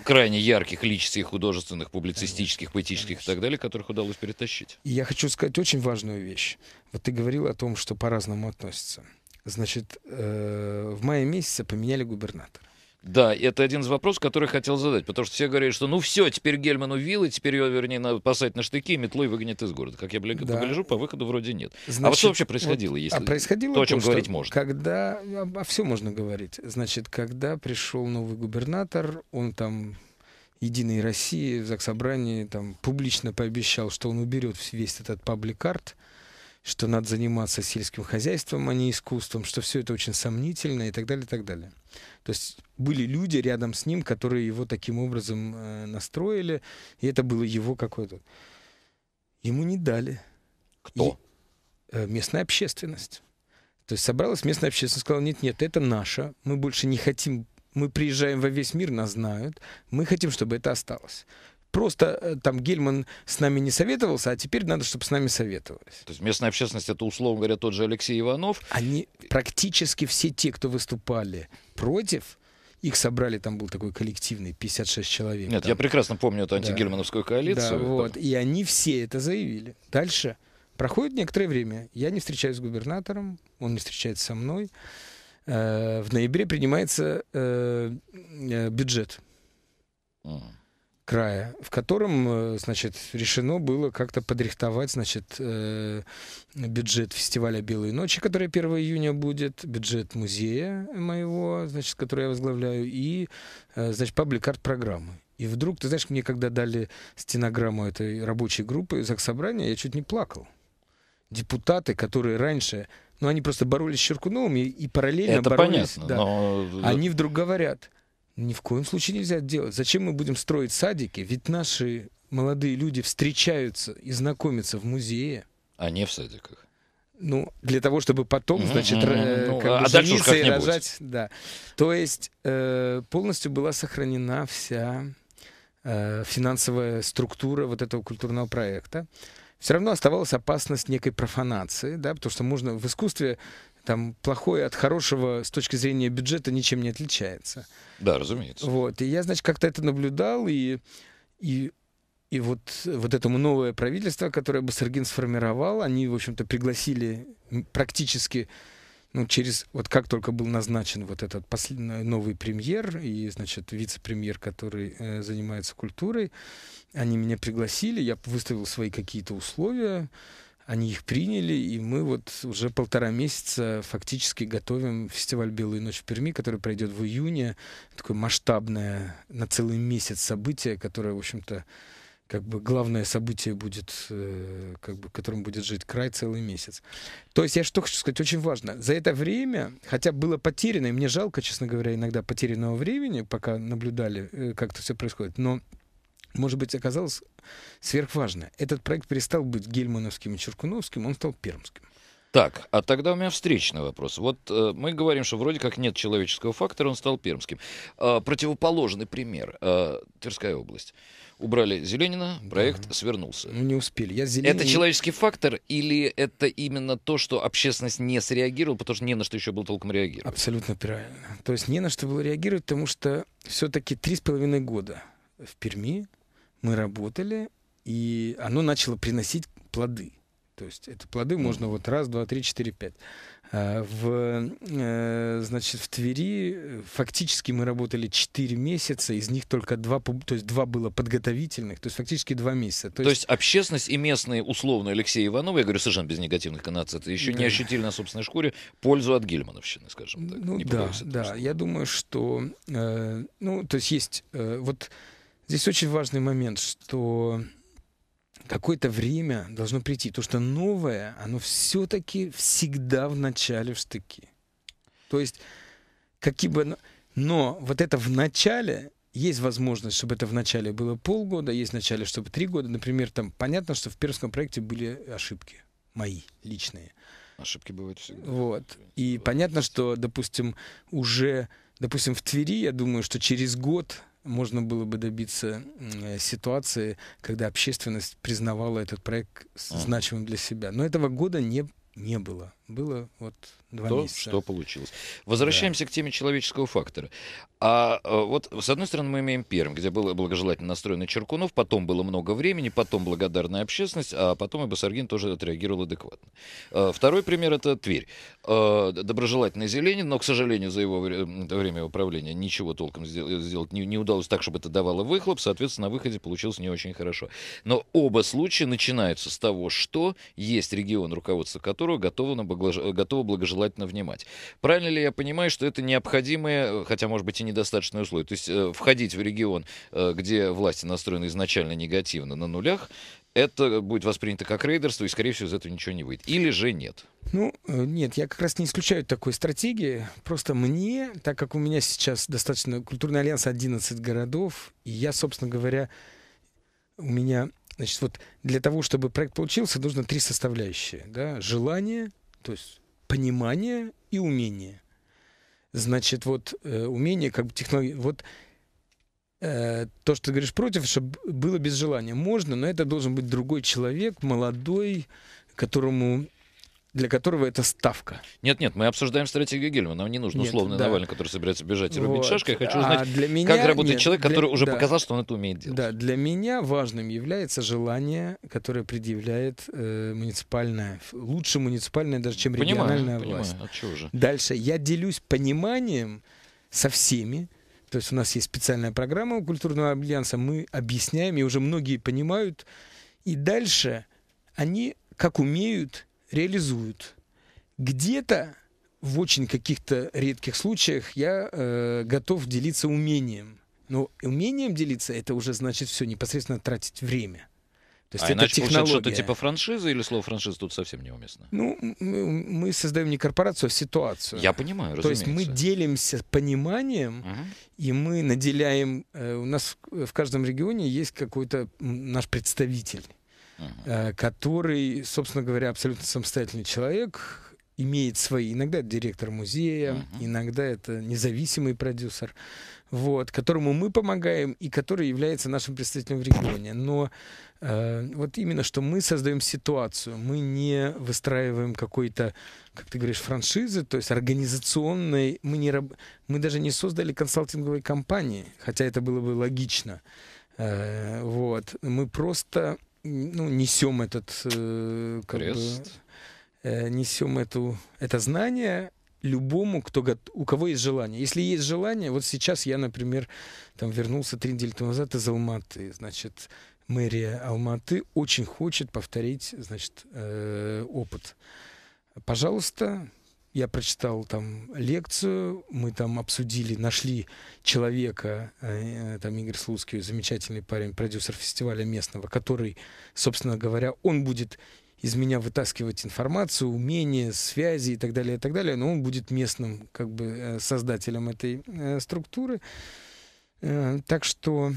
A: крайне ярких личностей художественных, публицистических, поэтических Конечно. и так далее, которых удалось перетащить.
B: И я хочу сказать очень важную вещь. Вот ты говорил о том, что по-разному относятся. Значит, э, в мае месяце поменяли губернатора.
A: Да, это один из вопросов, который хотел задать, потому что все говорят, что ну все, теперь Гельман увил, и теперь ее, вернее, надо пасать на штыки, метлой выгонят из города. Как я бля- да. погляжу, по выходу вроде нет. Значит, а вот что вообще происходило? Вот, если а происходило то, о чем то, говорить можно.
B: Когда, обо всем можно говорить. Значит, когда пришел новый губернатор, он там Единой России в Заксобрании там публично пообещал, что он уберет весь этот пабликарт, арт что надо заниматься сельским хозяйством, а не искусством, что все это очень сомнительно и так далее, и так далее. То есть были люди рядом с ним, которые его таким образом э, настроили, и это было его какое-то... Ему не дали. Кто? И, э, местная общественность. То есть собралась местная общественность, сказала, нет, нет, это наша, мы больше не хотим, мы приезжаем во весь мир, нас знают, мы хотим, чтобы это осталось просто э, там Гельман с нами не советовался, а теперь надо, чтобы с нами советовались.
A: То есть местная общественность, это, условно говоря, тот же Алексей Иванов?
B: Они практически все те, кто выступали против, их собрали, там
A: был такой коллективный, 56 человек. Нет, там. я прекрасно помню эту антигельмановскую да. коалицию. Да, вот,
B: и они все это заявили. Дальше проходит некоторое время, я не встречаюсь с губернатором, он не встречается со мной. Э, в ноябре принимается э, бюджет. Uh-huh края, в котором, э, значит, решено было как-то подрихтовать, значит, э, бюджет фестиваля «Белые ночи», который 1 июня будет, бюджет музея моего, значит, который я возглавляю, и, э, значит, паблик-арт программы. И вдруг, ты знаешь, мне когда дали стенограмму этой рабочей группы заксобрания, я чуть не плакал. Депутаты, которые раньше, ну, они просто боролись с Черкуновым и, и параллельно Это боролись. понятно, да, но... Они вдруг говорят, ни в коем случае нельзя делать. Зачем мы будем строить садики? Ведь наши молодые люди встречаются и знакомятся в музее.
A: А не в садиках. Ну, для того,
B: чтобы потом, mm-hmm. значит, mm-hmm. Ну, как а жениться и рожать. Да. То есть э, полностью была сохранена вся э, финансовая структура вот этого культурного проекта все равно оставалась опасность некой профанации, да, потому что можно в искусстве там плохое от хорошего с точки зрения бюджета ничем не отличается.
A: Да, разумеется.
B: Вот. И я, значит, как-то это наблюдал, и, и, и вот, вот этому новое правительство, которое Басаргин сформировал, они, в общем-то, пригласили практически ну, через, вот как только был назначен вот этот последний новый премьер и, значит, вице-премьер, который э, занимается культурой, они меня пригласили, я выставил свои какие-то условия, они их приняли, и мы вот уже полтора месяца фактически готовим фестиваль «Белая ночи в Перми, который пройдет в июне. Такое масштабное на целый месяц событие, которое, в общем-то, как бы главное событие будет, э, как бы, которым будет жить край целый месяц. То есть я что хочу сказать, очень важно. За это время, хотя было потеряно, и мне жалко, честно говоря, иногда потерянного времени, пока наблюдали, э, как это все происходит, но может быть, оказалось сверхважно. Этот проект перестал быть гельмановским и черкуновским, он стал пермским.
A: Так, а тогда у меня встречный вопрос. Вот э, мы говорим, что вроде как нет человеческого фактора, он стал пермским. Э, противоположный пример. Э, Тверская область. Убрали Зеленина, проект да. свернулся. Ну, не успели. Я Зеленин... Это человеческий фактор или это именно то, что общественность не среагировала, потому что не на что еще было толком реагировать?
B: Абсолютно правильно. То есть не на что было реагировать, потому что все-таки три с половиной года в Перми мы работали, и оно начало приносить плоды. То есть это плоды можно вот раз, два, три, четыре, пять. А, в, э, значит, в Твери э, фактически мы работали четыре месяца, из них только два то есть два было подготовительных, то есть фактически два месяца. То, то есть... есть
A: общественность и местные, условно, Алексей Иванов, я говорю совершенно без негативных коннотаций, еще да. не ощутили на собственной шкуре пользу от гельмановщины, скажем так. Ну не да,
B: да, я думаю, что, э, ну, то есть есть, э, вот Здесь очень важный момент, что какое-то время должно прийти. То, что новое, оно все-таки всегда в начале в штыки. То есть, какие бы... Но вот это в начале есть возможность, чтобы это в начале было полгода, есть в начале, чтобы три года. Например, там понятно, что в пермском проекте были ошибки мои личные. Ошибки бывают всегда. Вот. И понятно, что, допустим, уже, допустим, в Твери, я думаю, что через год можно было бы добиться ситуации, когда общественность признавала этот проект значимым для себя. Но этого года не, не было было вот
A: два То, месяца. что получилось. Возвращаемся да. к теме человеческого фактора. А э, вот, с одной стороны, мы имеем Пермь, где был благожелательно настроен Черкунов, потом было много времени, потом благодарная общественность, а потом и Басаргин тоже отреагировал адекватно. Э, второй пример — это Тверь. Э, доброжелательный Зеленин, но, к сожалению, за его время управления ничего толком сделать не, не удалось так, чтобы это давало выхлоп, соответственно, на выходе получилось не очень хорошо. Но оба случая начинаются с того, что есть регион, руководство которого готово на готова благожелательно внимать. Правильно ли я понимаю, что это необходимые, э, хотя, может быть, и недостаточные условия? То есть э, входить в регион, э, где власти настроены изначально негативно на нулях, это будет воспринято как рейдерство, и, скорее всего, из этого ничего не выйдет. Или же нет?
B: Ну, э, нет, я как раз не исключаю такой стратегии. Просто мне, так как у меня сейчас достаточно культурный альянс 11 городов, и я, собственно говоря, у меня, значит, вот для того, чтобы проект получился, нужно три составляющие. Да? Желание, то есть понимание и умение. Значит, вот э, умение, как бы технология. Вот э, то, что ты говоришь против, чтобы было без желания. Можно, но это должен быть другой человек, молодой, которому для которого это ставка.
A: Нет, нет, мы обсуждаем стратегию Гельма. Нам не нужен нет, условный да. Навальный, который собирается бежать и вот. рубить шашкой. Я хочу а узнать, а для меня, как работает нет, человек, для, который уже да, показал, что он это умеет
B: делать. Да, для меня важным является желание, которое предъявляет э, муниципальная, лучше муниципальная даже, чем понимаю, региональная понимаю, власть. Понимаю, а чего же? Дальше я делюсь пониманием со всеми. То есть у нас есть специальная программа у культурного альянса, мы объясняем, и уже многие понимают. И дальше они, как умеют, реализуют. Где-то в очень каких-то редких случаях я э, готов делиться умением. Но умением делиться это уже значит все непосредственно тратить время. То есть а это иначе технология. что-то типа
A: франшизы или слово франшиза тут совсем неуместно?
B: Ну, мы, мы создаем не корпорацию, а ситуацию. Я понимаю, То разумеется. есть мы делимся пониманием, угу. и мы наделяем... Э, у нас в каждом регионе есть какой-то наш представитель. Э, который, собственно говоря, абсолютно самостоятельный человек, имеет свои, иногда это директор музея, uh-huh. иногда это независимый продюсер, вот, которому мы помогаем и который является нашим представителем в регионе. Но э, вот именно, что мы создаем ситуацию, мы не выстраиваем какой-то, как ты говоришь, франшизы, то есть организационной, мы, не, мы даже не создали консалтинговой компании, хотя это было бы логично. Э, вот, мы просто ну, несем этот э, Крест. бы, э, несем эту это знание любому, кто у кого есть желание. Если есть желание, вот сейчас я, например, там вернулся три недели тому назад из Алматы, значит, мэрия Алматы очень хочет повторить, значит, э, опыт. Пожалуйста, я прочитал там лекцию, мы там обсудили, нашли человека, э, там Игорь Слуцкий, замечательный парень, продюсер фестиваля местного, который, собственно говоря, он будет из меня вытаскивать информацию, умения, связи и так далее, и так далее, но он будет местным как бы э, создателем этой э, структуры. Так что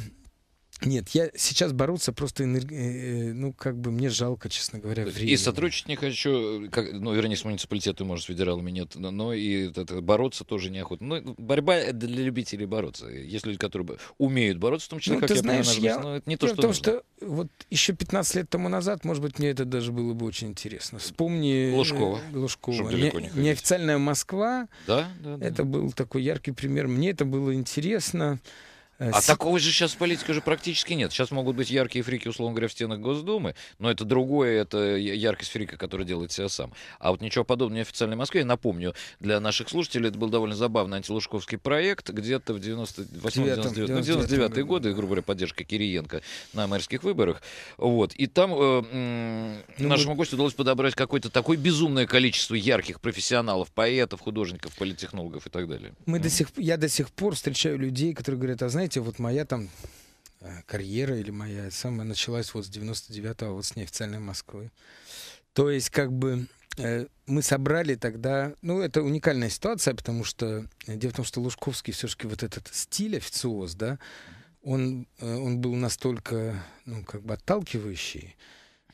B: нет, я сейчас бороться просто энерги... Э, э, ну как бы мне жалко, честно говоря, времени. И сотрудничать
A: не хочу, э, как, ну вернее с муниципалитетом, может, с федералами нет, но и это, бороться тоже неохота. Ну борьба для любителей бороться. Есть люди, которые умеют бороться, в том числе, ну, как ты я знаешь, понимаю, я... но это не то, что. Потому что
B: вот еще 15 лет тому назад, может быть, мне это даже было бы очень интересно. Вспомни Глушкова. Глушкова. Не, не неофициальная Москва. Да, да, да. Это был такой яркий пример. Мне это было интересно. Э, а с...
A: такого же сейчас в политике уже практически нет. Сейчас могут быть яркие фрики, условно говоря, в стенах Госдумы, но это другое, это яркость фрика, который делает себя сам. А вот ничего подобного неофициальной Москве. Я напомню, для наших слушателей это был довольно забавный антилужковский проект, где-то в 98-99 ну, годы, грубо говоря, поддержка Кириенко на мэрских выборах. Вот. И там э, э, ну, нашему гостю удалось подобрать какое-то такое безумное количество ярких профессионалов, поэтов, художников, политтехнологов и так далее.
B: Мы mm. до сих, я до сих пор встречаю людей, которые говорят, а знаете, знаете, вот моя там э, карьера или моя самая началась вот с 99-го, вот с неофициальной Москвы. То есть, как бы, э, мы собрали тогда... Ну, это уникальная ситуация, потому что... Э, дело в том, что Лужковский все-таки вот этот стиль официоз, да, он, он был настолько, ну, как бы отталкивающий,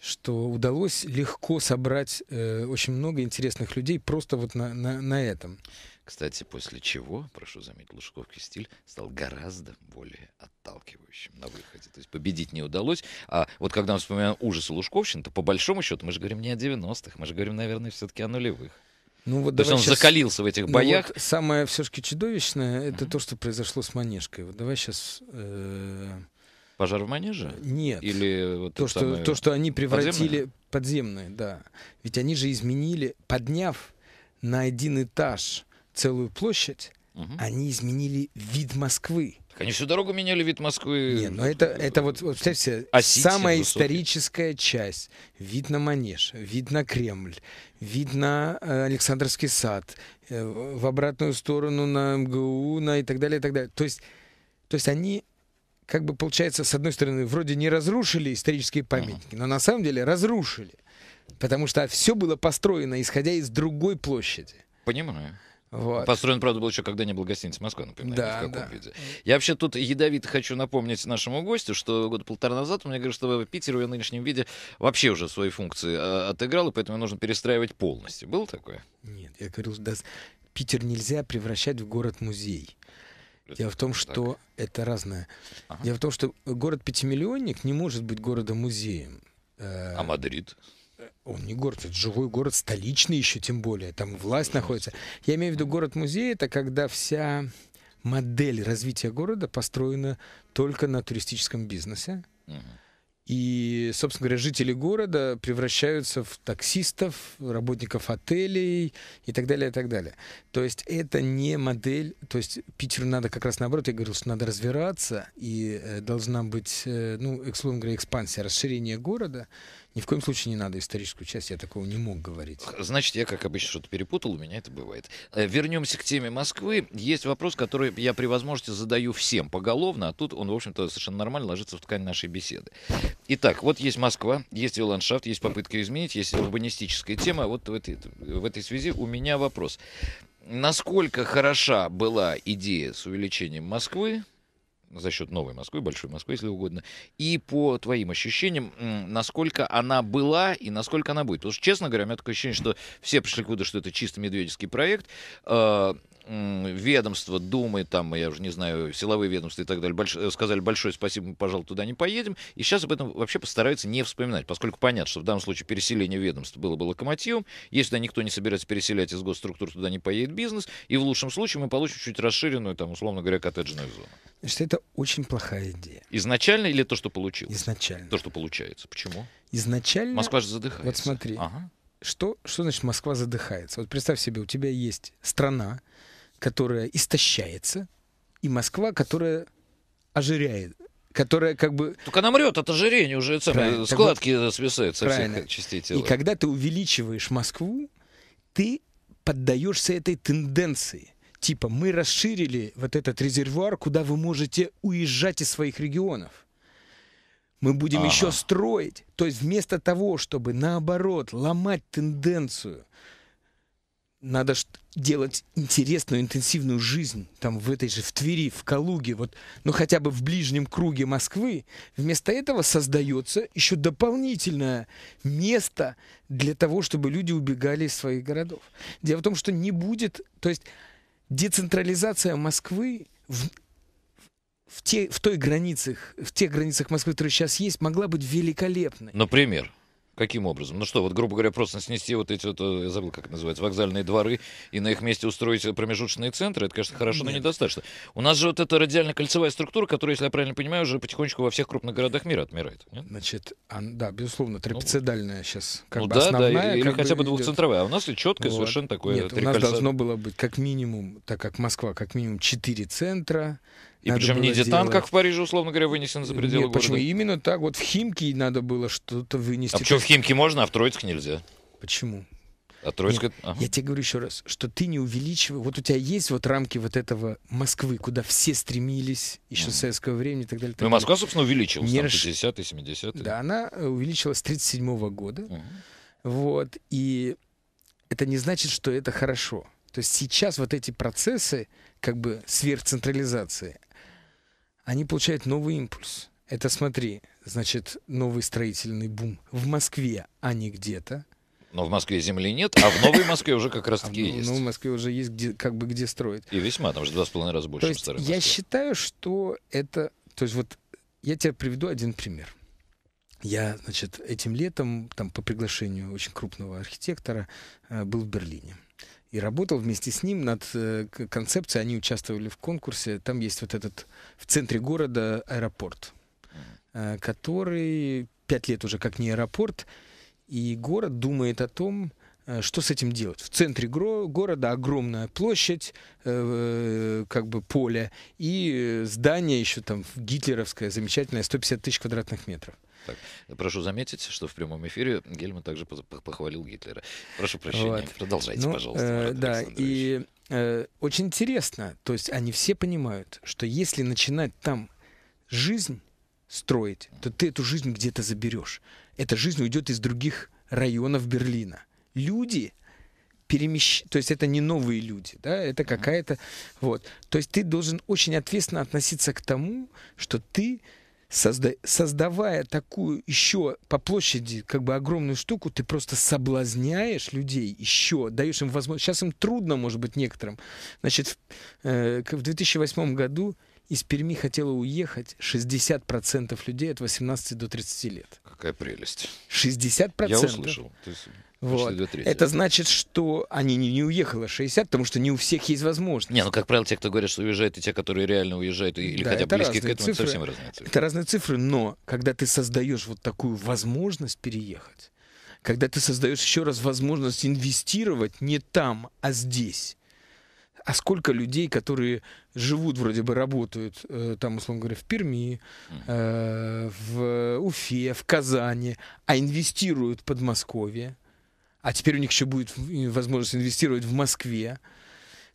B: что удалось легко собрать э, очень много интересных людей просто вот на,
A: на, на этом. Кстати, после чего, прошу заметить, Лужковский стиль стал гораздо более отталкивающим на выходе. То есть победить не удалось. А вот когда мы вспоминаем ужасы Лужковщины, то по большому счету мы же говорим не о 90-х, мы же говорим, наверное, все-таки о нулевых. Ну, вот то есть он сейчас... закалился в этих ну боях.
B: Ну, вот самое все-таки чудовищное mm-hmm. это то, что произошло с Манежкой. Вот давай сейчас.
A: Э... Пожар в манеже? Нет. Или вот то, что, самое... то, что они превратили
B: подземные? подземные, да. Ведь они же изменили, подняв на один этаж целую площадь, угу. они изменили вид Москвы.
A: Так они всю дорогу меняли вид Москвы. Не, но ну
B: это, это вот, вот представьте, Осите самая высокие. историческая часть. Вид на Манеж, вид на Кремль, вид на э, Александрский сад, э, в обратную сторону на МГУ на и так далее, и так далее. То есть, то есть они как бы получается, с одной стороны, вроде не разрушили исторические памятники, но на самом деле разрушили. Потому что все было построено, исходя из другой площади.
A: Понимаю. Вот. Построен, правда, был еще когда не был гостиница Москва, напоминаю, да, в каком да. виде. Я вообще тут ядовито хочу напомнить нашему гостю, что года полтора назад мне говорят, что Питер в нынешнем виде вообще уже свои функции э, отыграл, и поэтому нужно перестраивать полностью. Было такое?
B: Нет, я говорил, да, Питер нельзя превращать в город-музей. Дело в том, что так. это разное. Ага. Дело в том, что город пятимиллионник не может быть городом-музеем. Э, а Мадрид? он не город, это живой город, столичный еще тем более, там власть находится. Я имею в виду город-музей, это когда вся модель развития города построена только на туристическом бизнесе. И, собственно говоря, жители города превращаются в таксистов, работников отелей и так далее, и так далее. То есть это не модель, то есть Питеру надо как раз наоборот, я говорил, что надо развиваться, и э, должна быть, э, ну, условно говоря, экспансия, расширение города, ни в коем случае не надо историческую часть, я такого не мог говорить.
A: Значит, я, как обычно, что-то перепутал, у меня это бывает. Э, вернемся к теме Москвы. Есть вопрос, который я при возможности задаю всем поголовно, а тут он, в общем-то, совершенно нормально ложится в ткань нашей беседы. Итак, вот есть Москва, есть ее ландшафт, есть попытка изменить, есть урбанистическая тема. Вот в этой, в этой связи у меня вопрос. Насколько хороша была идея с увеличением Москвы, за счет Новой Москвы, Большой Москвы, если угодно, и по твоим ощущениям, насколько она была и насколько она будет. Потому что, честно говоря, у меня такое ощущение, что все пришли куда, что это чисто медведевский проект. Э, ведомства, Думы, там, я уже не знаю, силовые ведомства и так далее, больш... Э, сказали большое спасибо, мы, пожалуй, туда не поедем. И сейчас об этом вообще постараются не вспоминать, поскольку понятно, что в данном случае переселение ведомства было бы локомотивом. Если туда никто не собирается переселять из госструктур, туда не поедет бизнес. И в лучшем случае мы получим чуть расширенную, там, условно говоря, коттеджную зону.
B: Значит, это очень плохая идея.
A: Изначально или то, что получилось? Изначально. То, что получается. Почему?
B: Изначально... Москва же задыхается. Вот смотри. Ага. Что, что значит Москва задыхается? Вот представь себе, у тебя есть страна, которая истощается, и Москва, которая ожиряет, которая как бы...
A: Только она мрет от ожирения, уже самые складки вот, свисают со правильно. всех частей тела. И
B: когда ты увеличиваешь Москву, ты поддаешься этой тенденции типа мы расширили вот этот резервуар, куда вы можете уезжать из своих регионов. Мы будем ага. еще строить. То есть вместо того, чтобы наоборот ломать тенденцию, надо делать интересную, интенсивную жизнь там в этой же, в Твери, в Калуге, вот, ну хотя бы в ближнем круге Москвы. Вместо этого создается еще дополнительное место для того, чтобы люди убегали из своих городов. Дело в том, что не будет, то есть децентрализация Москвы в, в, те, в той границах, в тех границах Москвы, которые сейчас есть, могла быть великолепной.
A: Например? Каким образом? Ну что, вот, грубо говоря, просто снести вот эти вот, э, я забыл, как называется, вокзальные дворы и на их месте устроить э, промежуточные центры, это, конечно, хорошо, Нет. но недостаточно. У нас же вот эта радиально-кольцевая структура, которая, если я правильно понимаю, уже потихонечку во всех крупных городах мира отмирает.
B: Нет? Значит, да, безусловно, трапециедальная ну, сейчас как ну, бы да, основная. Да, или хотя бы двухцентровая. А у нас ли четкое вот. совершенно такое Нет, у нас должно было быть как минимум, так как Москва, как минимум четыре центра, и надо причем не детан, как
A: в Париже, условно говоря, вынесен за пределы Нет, города. Почему
B: именно так? Вот в Химки надо было что-то вынести. А почему в Химки
A: можно, а в Троицке нельзя? Почему? А Троицк... Нет, ага. Я
B: тебе говорю еще раз, что ты не увеличиваешь. Вот у тебя есть вот рамки вот этого Москвы, куда все стремились еще mm. с советского времени и так далее. И так Ну, Москва, собственно, увеличилась. Не рас...
A: 50-е, 70-е.
B: Да, она э, увеличилась с 37 года. Mm. Вот. И это не значит, что это хорошо. То есть сейчас вот эти процессы как бы сверхцентрализации, они получают новый импульс. Это, смотри, значит, новый строительный бум в Москве, а не где-то.
A: Но в Москве земли нет, а в *laughs* Новой Москве уже как раз-таки а, есть. Ну, в
B: Москве уже есть где, как бы где строить.
A: И весьма, там же два с половиной раза больше, то есть,
B: Я считаю, что это... То есть вот я тебе приведу один пример. Я, значит, этим летом, там, по приглашению очень крупного архитектора, э, был в Берлине и работал вместе с ним над э, концепцией. Они участвовали в конкурсе. Там есть вот этот в центре города аэропорт, э, который пять лет уже как не аэропорт. И город думает о том, э, что с этим делать? В центре города огромная площадь, э, как бы поле, и здание еще там гитлеровское, замечательное, 150 тысяч квадратных метров
A: так. Прошу заметить, что в прямом эфире Гельман также похвалил Гитлера. Прошу прощения, вот. продолжайте, ну, пожалуйста. Э,
B: да, и э, очень интересно, то есть они все понимают, что если начинать там жизнь строить, то ты эту жизнь где-то заберешь. Эта жизнь уйдет из других районов Берлина. Люди перемещ... то есть это не новые люди, да, это какая-то вот. То есть ты должен очень ответственно относиться к тому, что ты созда создавая такую еще по площади как бы огромную штуку, ты просто соблазняешь людей еще, даешь им возможность. Сейчас им трудно, может быть, некоторым. Значит, в, э, в 2008 году из Перми хотело уехать 60% людей от 18 до 30 лет.
A: Какая прелесть.
B: 60%. Я услышал. Ты
A: вот. Это
B: значит, что они не, не уехали 60, потому что не у всех есть возможность.
A: Не, ну, как правило, те, кто говорят, что уезжают, и те, которые реально уезжают, или да, хотя бы близкие к этому, цифры. это совсем разные цифры. Это
B: разные цифры, но когда ты создаешь вот такую возможность переехать, когда ты создаешь еще раз возможность инвестировать не там, а здесь, а сколько людей, которые живут, вроде бы работают, э, там, условно говоря, в Перми, э, в Уфе, в Казани, а инвестируют в Подмосковье, а теперь у них еще будет возможность инвестировать в Москве.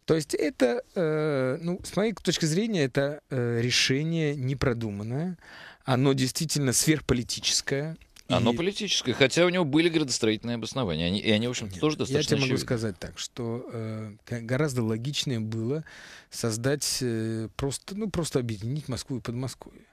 B: То есть это, э, ну, с моей точки зрения, это э, решение непродуманное. Оно действительно сверхполитическое.
A: Оно и... политическое, хотя у него были градостроительные обоснования. Они, и они, в общем-то, тоже достаточно Я тебе могу сказать так, что э,
B: гораздо логичнее было создать э, просто, ну, просто объединить Москву и Подмосковье.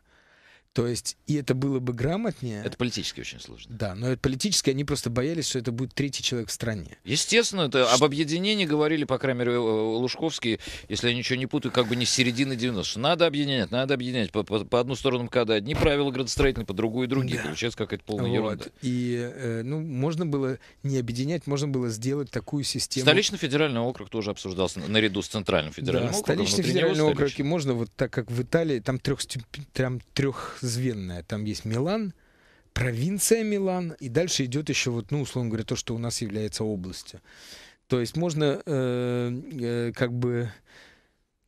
B: То есть, и это было бы грамотнее.
A: Это политически очень сложно.
B: Да, но это политически они просто боялись, что это будет третий человек в стране.
A: Естественно, это об объединении говорили, по крайней мере, Лужковский, если я ничего не путаю, как бы не с середины 90-х. Надо объединять, надо объединять. По, по, по одну сторону МКД одни правила градостроительные, по другую другие. Да. Получается какая-то полная вот. ерунда.
B: И, э, ну, можно было не объединять, можно было сделать такую систему.
A: Столично-федеральный округ тоже обсуждался наряду с центральным федеральным да, округом. Столичный федеральный округ,
B: и можно вот так, как в Италии, там трех, там трех трехзвенная. Там есть Милан, провинция Милан, и дальше идет еще, вот, ну, условно говоря, то, что у нас является областью. То есть можно э, э, как бы...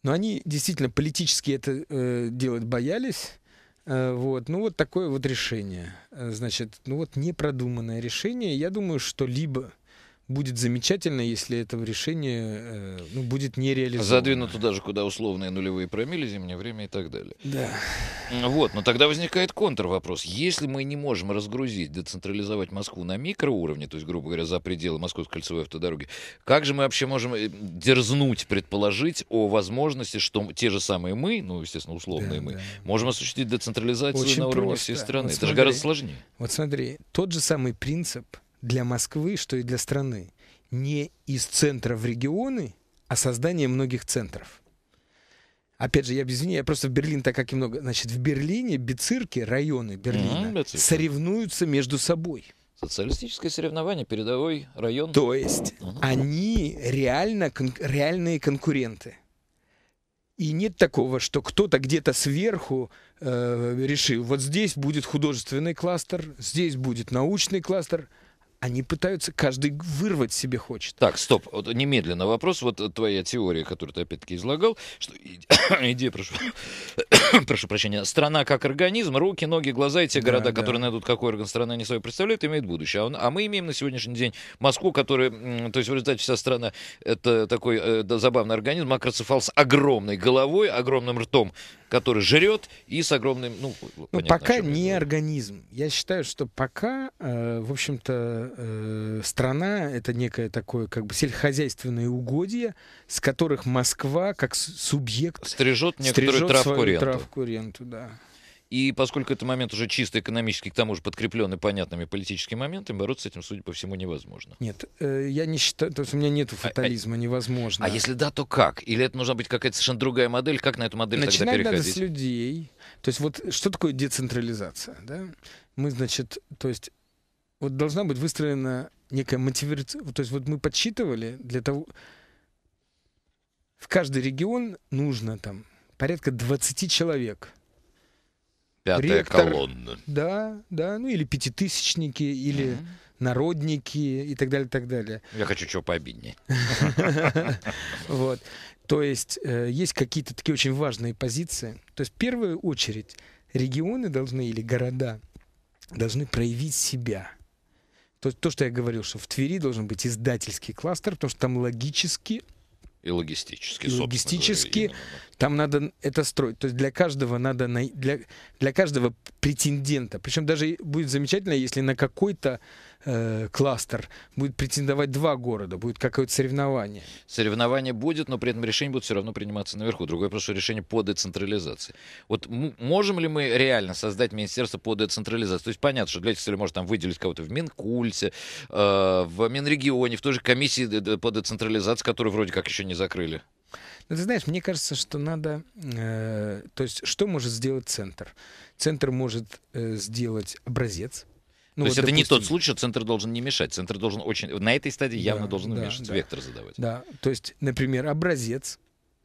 B: Но ну, они действительно политически это э, делать боялись. Э, вот, ну вот такое вот решение, э, значит, ну вот непродуманное решение. Я думаю, что либо будет замечательно, если это решение э, ну, будет не реализовано. Задвинуто
A: даже куда условные нулевые промили, зимнее время и так далее. Да. Вот, но тогда возникает контрвопрос: Если мы не можем разгрузить, децентрализовать Москву на микроуровне, то есть, грубо говоря, за пределы Московской кольцевой автодороги, как же мы вообще можем э, дерзнуть предположить о возможности, что те же самые мы, ну, естественно, условные да, мы, да. можем осуществить децентрализацию Очень на уровне просто. всей страны? Вот это же гораздо сложнее.
B: Вот смотри, тот же самый принцип — для Москвы, что и для страны. Не из центра в регионы, а создание многих центров. Опять же, я без я просто в Берлин, так как и много... Значит, в Берлине бицирки, районы Берлина, mm, -hmm, соревнуются между собой.
A: Социалистическое соревнование, передовой район. То есть угу.
B: они реально кон- реальные конкуренты. И нет такого, что кто-то где-то сверху э, решил, вот здесь будет художественный кластер, здесь будет научный кластер они пытаются, каждый
A: вырвать себе хочет. Так, стоп, вот немедленно вопрос, вот твоя теория, которую ты опять-таки излагал, что *coughs* идея, прошу, *coughs* прошу прощения, страна как организм, руки, ноги, глаза, и те да, города, да. которые найдут, какой орган страны они свой представляют, имеют будущее. А, он, а мы имеем на сегодняшний день Москву, которая, то есть в результате вся страна, это такой э, да, забавный организм, макроцефал с огромной головой, огромным ртом, который жрет и с огромным... Ну, ну
B: пока не организм. Я считаю, что пока, э, в общем-то, э, страна — это некое такое как бы сельскохозяйственное угодье, с которых Москва как субъект
A: стрижет некоторую стрижет травку, ренту. травку
B: ренту. Да.
A: И поскольку этот момент уже чисто экономический, к тому же подкрепленный понятными политическими моментами, бороться с этим, судя по всему, невозможно.
B: Нет, э, я не считаю, то есть у меня нет а, а фатализма, а, невозможно. А если
A: да, то как? Или это нужна быть какая-то совершенно другая модель? Как на эту модель Начинать тогда переходить? Начинать
B: надо с людей. То есть вот что такое децентрализация? Да? Мы, значит, то есть вот должна быть выстроена некая мотивация. То есть вот мы подсчитывали для того... В каждый регион нужно там порядка 20 человек –
A: Пятая ректор, колонна.
B: Да, да, ну или пятитысячники, или mm-hmm. народники и так далее, так далее. Я хочу чего
A: пообиднее. *laughs*
B: Вот. То есть э, есть какие-то такие очень важные позиции. То есть в первую очередь регионы должны или города должны проявить себя. То, то, что я говорил, что в Твери должен быть издательский кластер, потому что там логически
A: и логистически, и
B: логистически говоря, там надо это строить. То есть для каждого надо для, для каждого претендента. Причем даже будет замечательно, если на какой-то Э, кластер, будет претендовать два города, будет какое-то соревнование.
A: Соревнование будет, но при этом решение будет все равно приниматься наверху. Другое просто решение по децентрализации. Вот можем ли мы реально создать министерство по децентрализации? То есть понятно, что для этого можно там выделить кого-то в Минкульте, э, в Минрегионе, в той же комиссии по децентрализации, которую вроде как еще не закрыли.
B: Ну, ты знаешь, мне кажется, что надо... Э, то есть, что может сделать центр? Центр может э, сделать образец, ну, То вот, есть это не тот
A: случай, что центр должен не мешать. Центр должен очень... На этой стадии явно должен да, вмешиваться, да. вектор задавать. Да,
B: то есть, например, образец,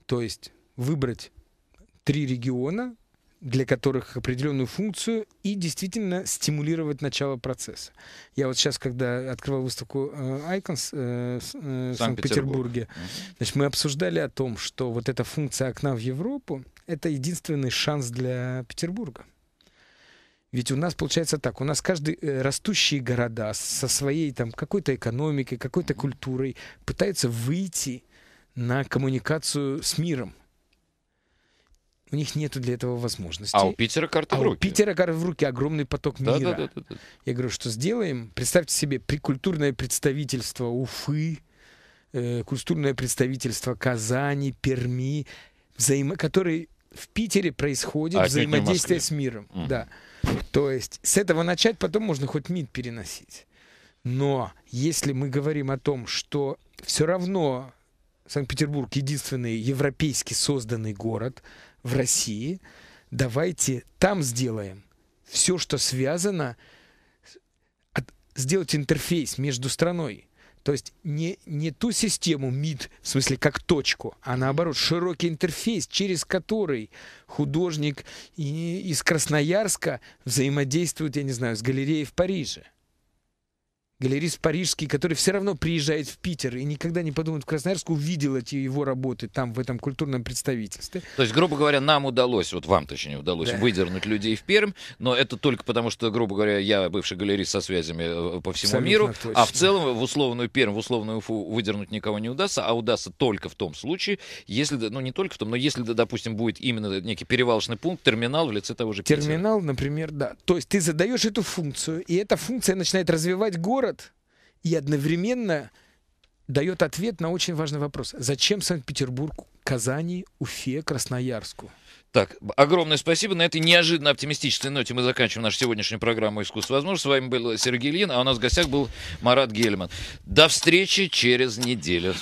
B: то есть выбрать три региона, для которых определенную функцию и действительно стимулировать начало процесса. Я вот сейчас, когда открывал выставку э, Icons э, э, в Санкт-Петербурге, значит, мы обсуждали о том, что вот эта функция окна в Европу — это единственный шанс для Петербурга. Ведь у нас получается так, у нас каждый э, растущие города со своей там какой-то экономикой, какой-то культурой пытаются выйти на коммуникацию с миром. У них нет для этого возможности.
A: А у Питера карта а в руки. у
B: Питера карта в руки, огромный поток мира. Да, да, да, да, да. Я говорю, что сделаем? Представьте себе прикультурное представительство Уфы, э, культурное представительство Казани, Перми, взаимо... которые в Питере происходит а взаимодействие с миром. Mm. Да. То есть с этого начать, потом можно хоть МИД переносить. Но если мы говорим о том, что все равно Санкт-Петербург единственный европейский созданный город в России, давайте там сделаем все, что связано, сделать интерфейс между страной то есть не, не ту систему МИД, в смысле как точку, а наоборот широкий интерфейс, через который художник и, из Красноярска взаимодействует, я не знаю, с галереей в Париже галерист парижский, который все равно приезжает в Питер и никогда не подумает в Красноярск, увидел эти его работы там, в этом культурном представительстве.
A: То есть, грубо говоря, нам удалось, вот вам точнее удалось да. выдернуть людей в Пермь, но это только потому, что, грубо говоря, я бывший галерист со связями э, э, по всему Абсолютно миру, точно. а в целом в условную Пермь, в условную Уфу выдернуть никого не удастся, а удастся только в том случае, если, ну не только в том, но если, допустим, будет именно некий перевалочный пункт, терминал в лице того же Питера.
B: Терминал, например, да. То есть ты задаешь эту функцию, и эта функция начинает развивать город, город и одновременно дает ответ на очень важный вопрос. Зачем Санкт-Петербург, Казани, Уфе, Красноярску?
A: Так, огромное спасибо. На этой неожиданно оптимистической ноте мы заканчиваем нашу сегодняшнюю программу «Искусство возможно». С вами был Сергей Ильин, а у нас в гостях был Марат Гельман. До встречи через неделю.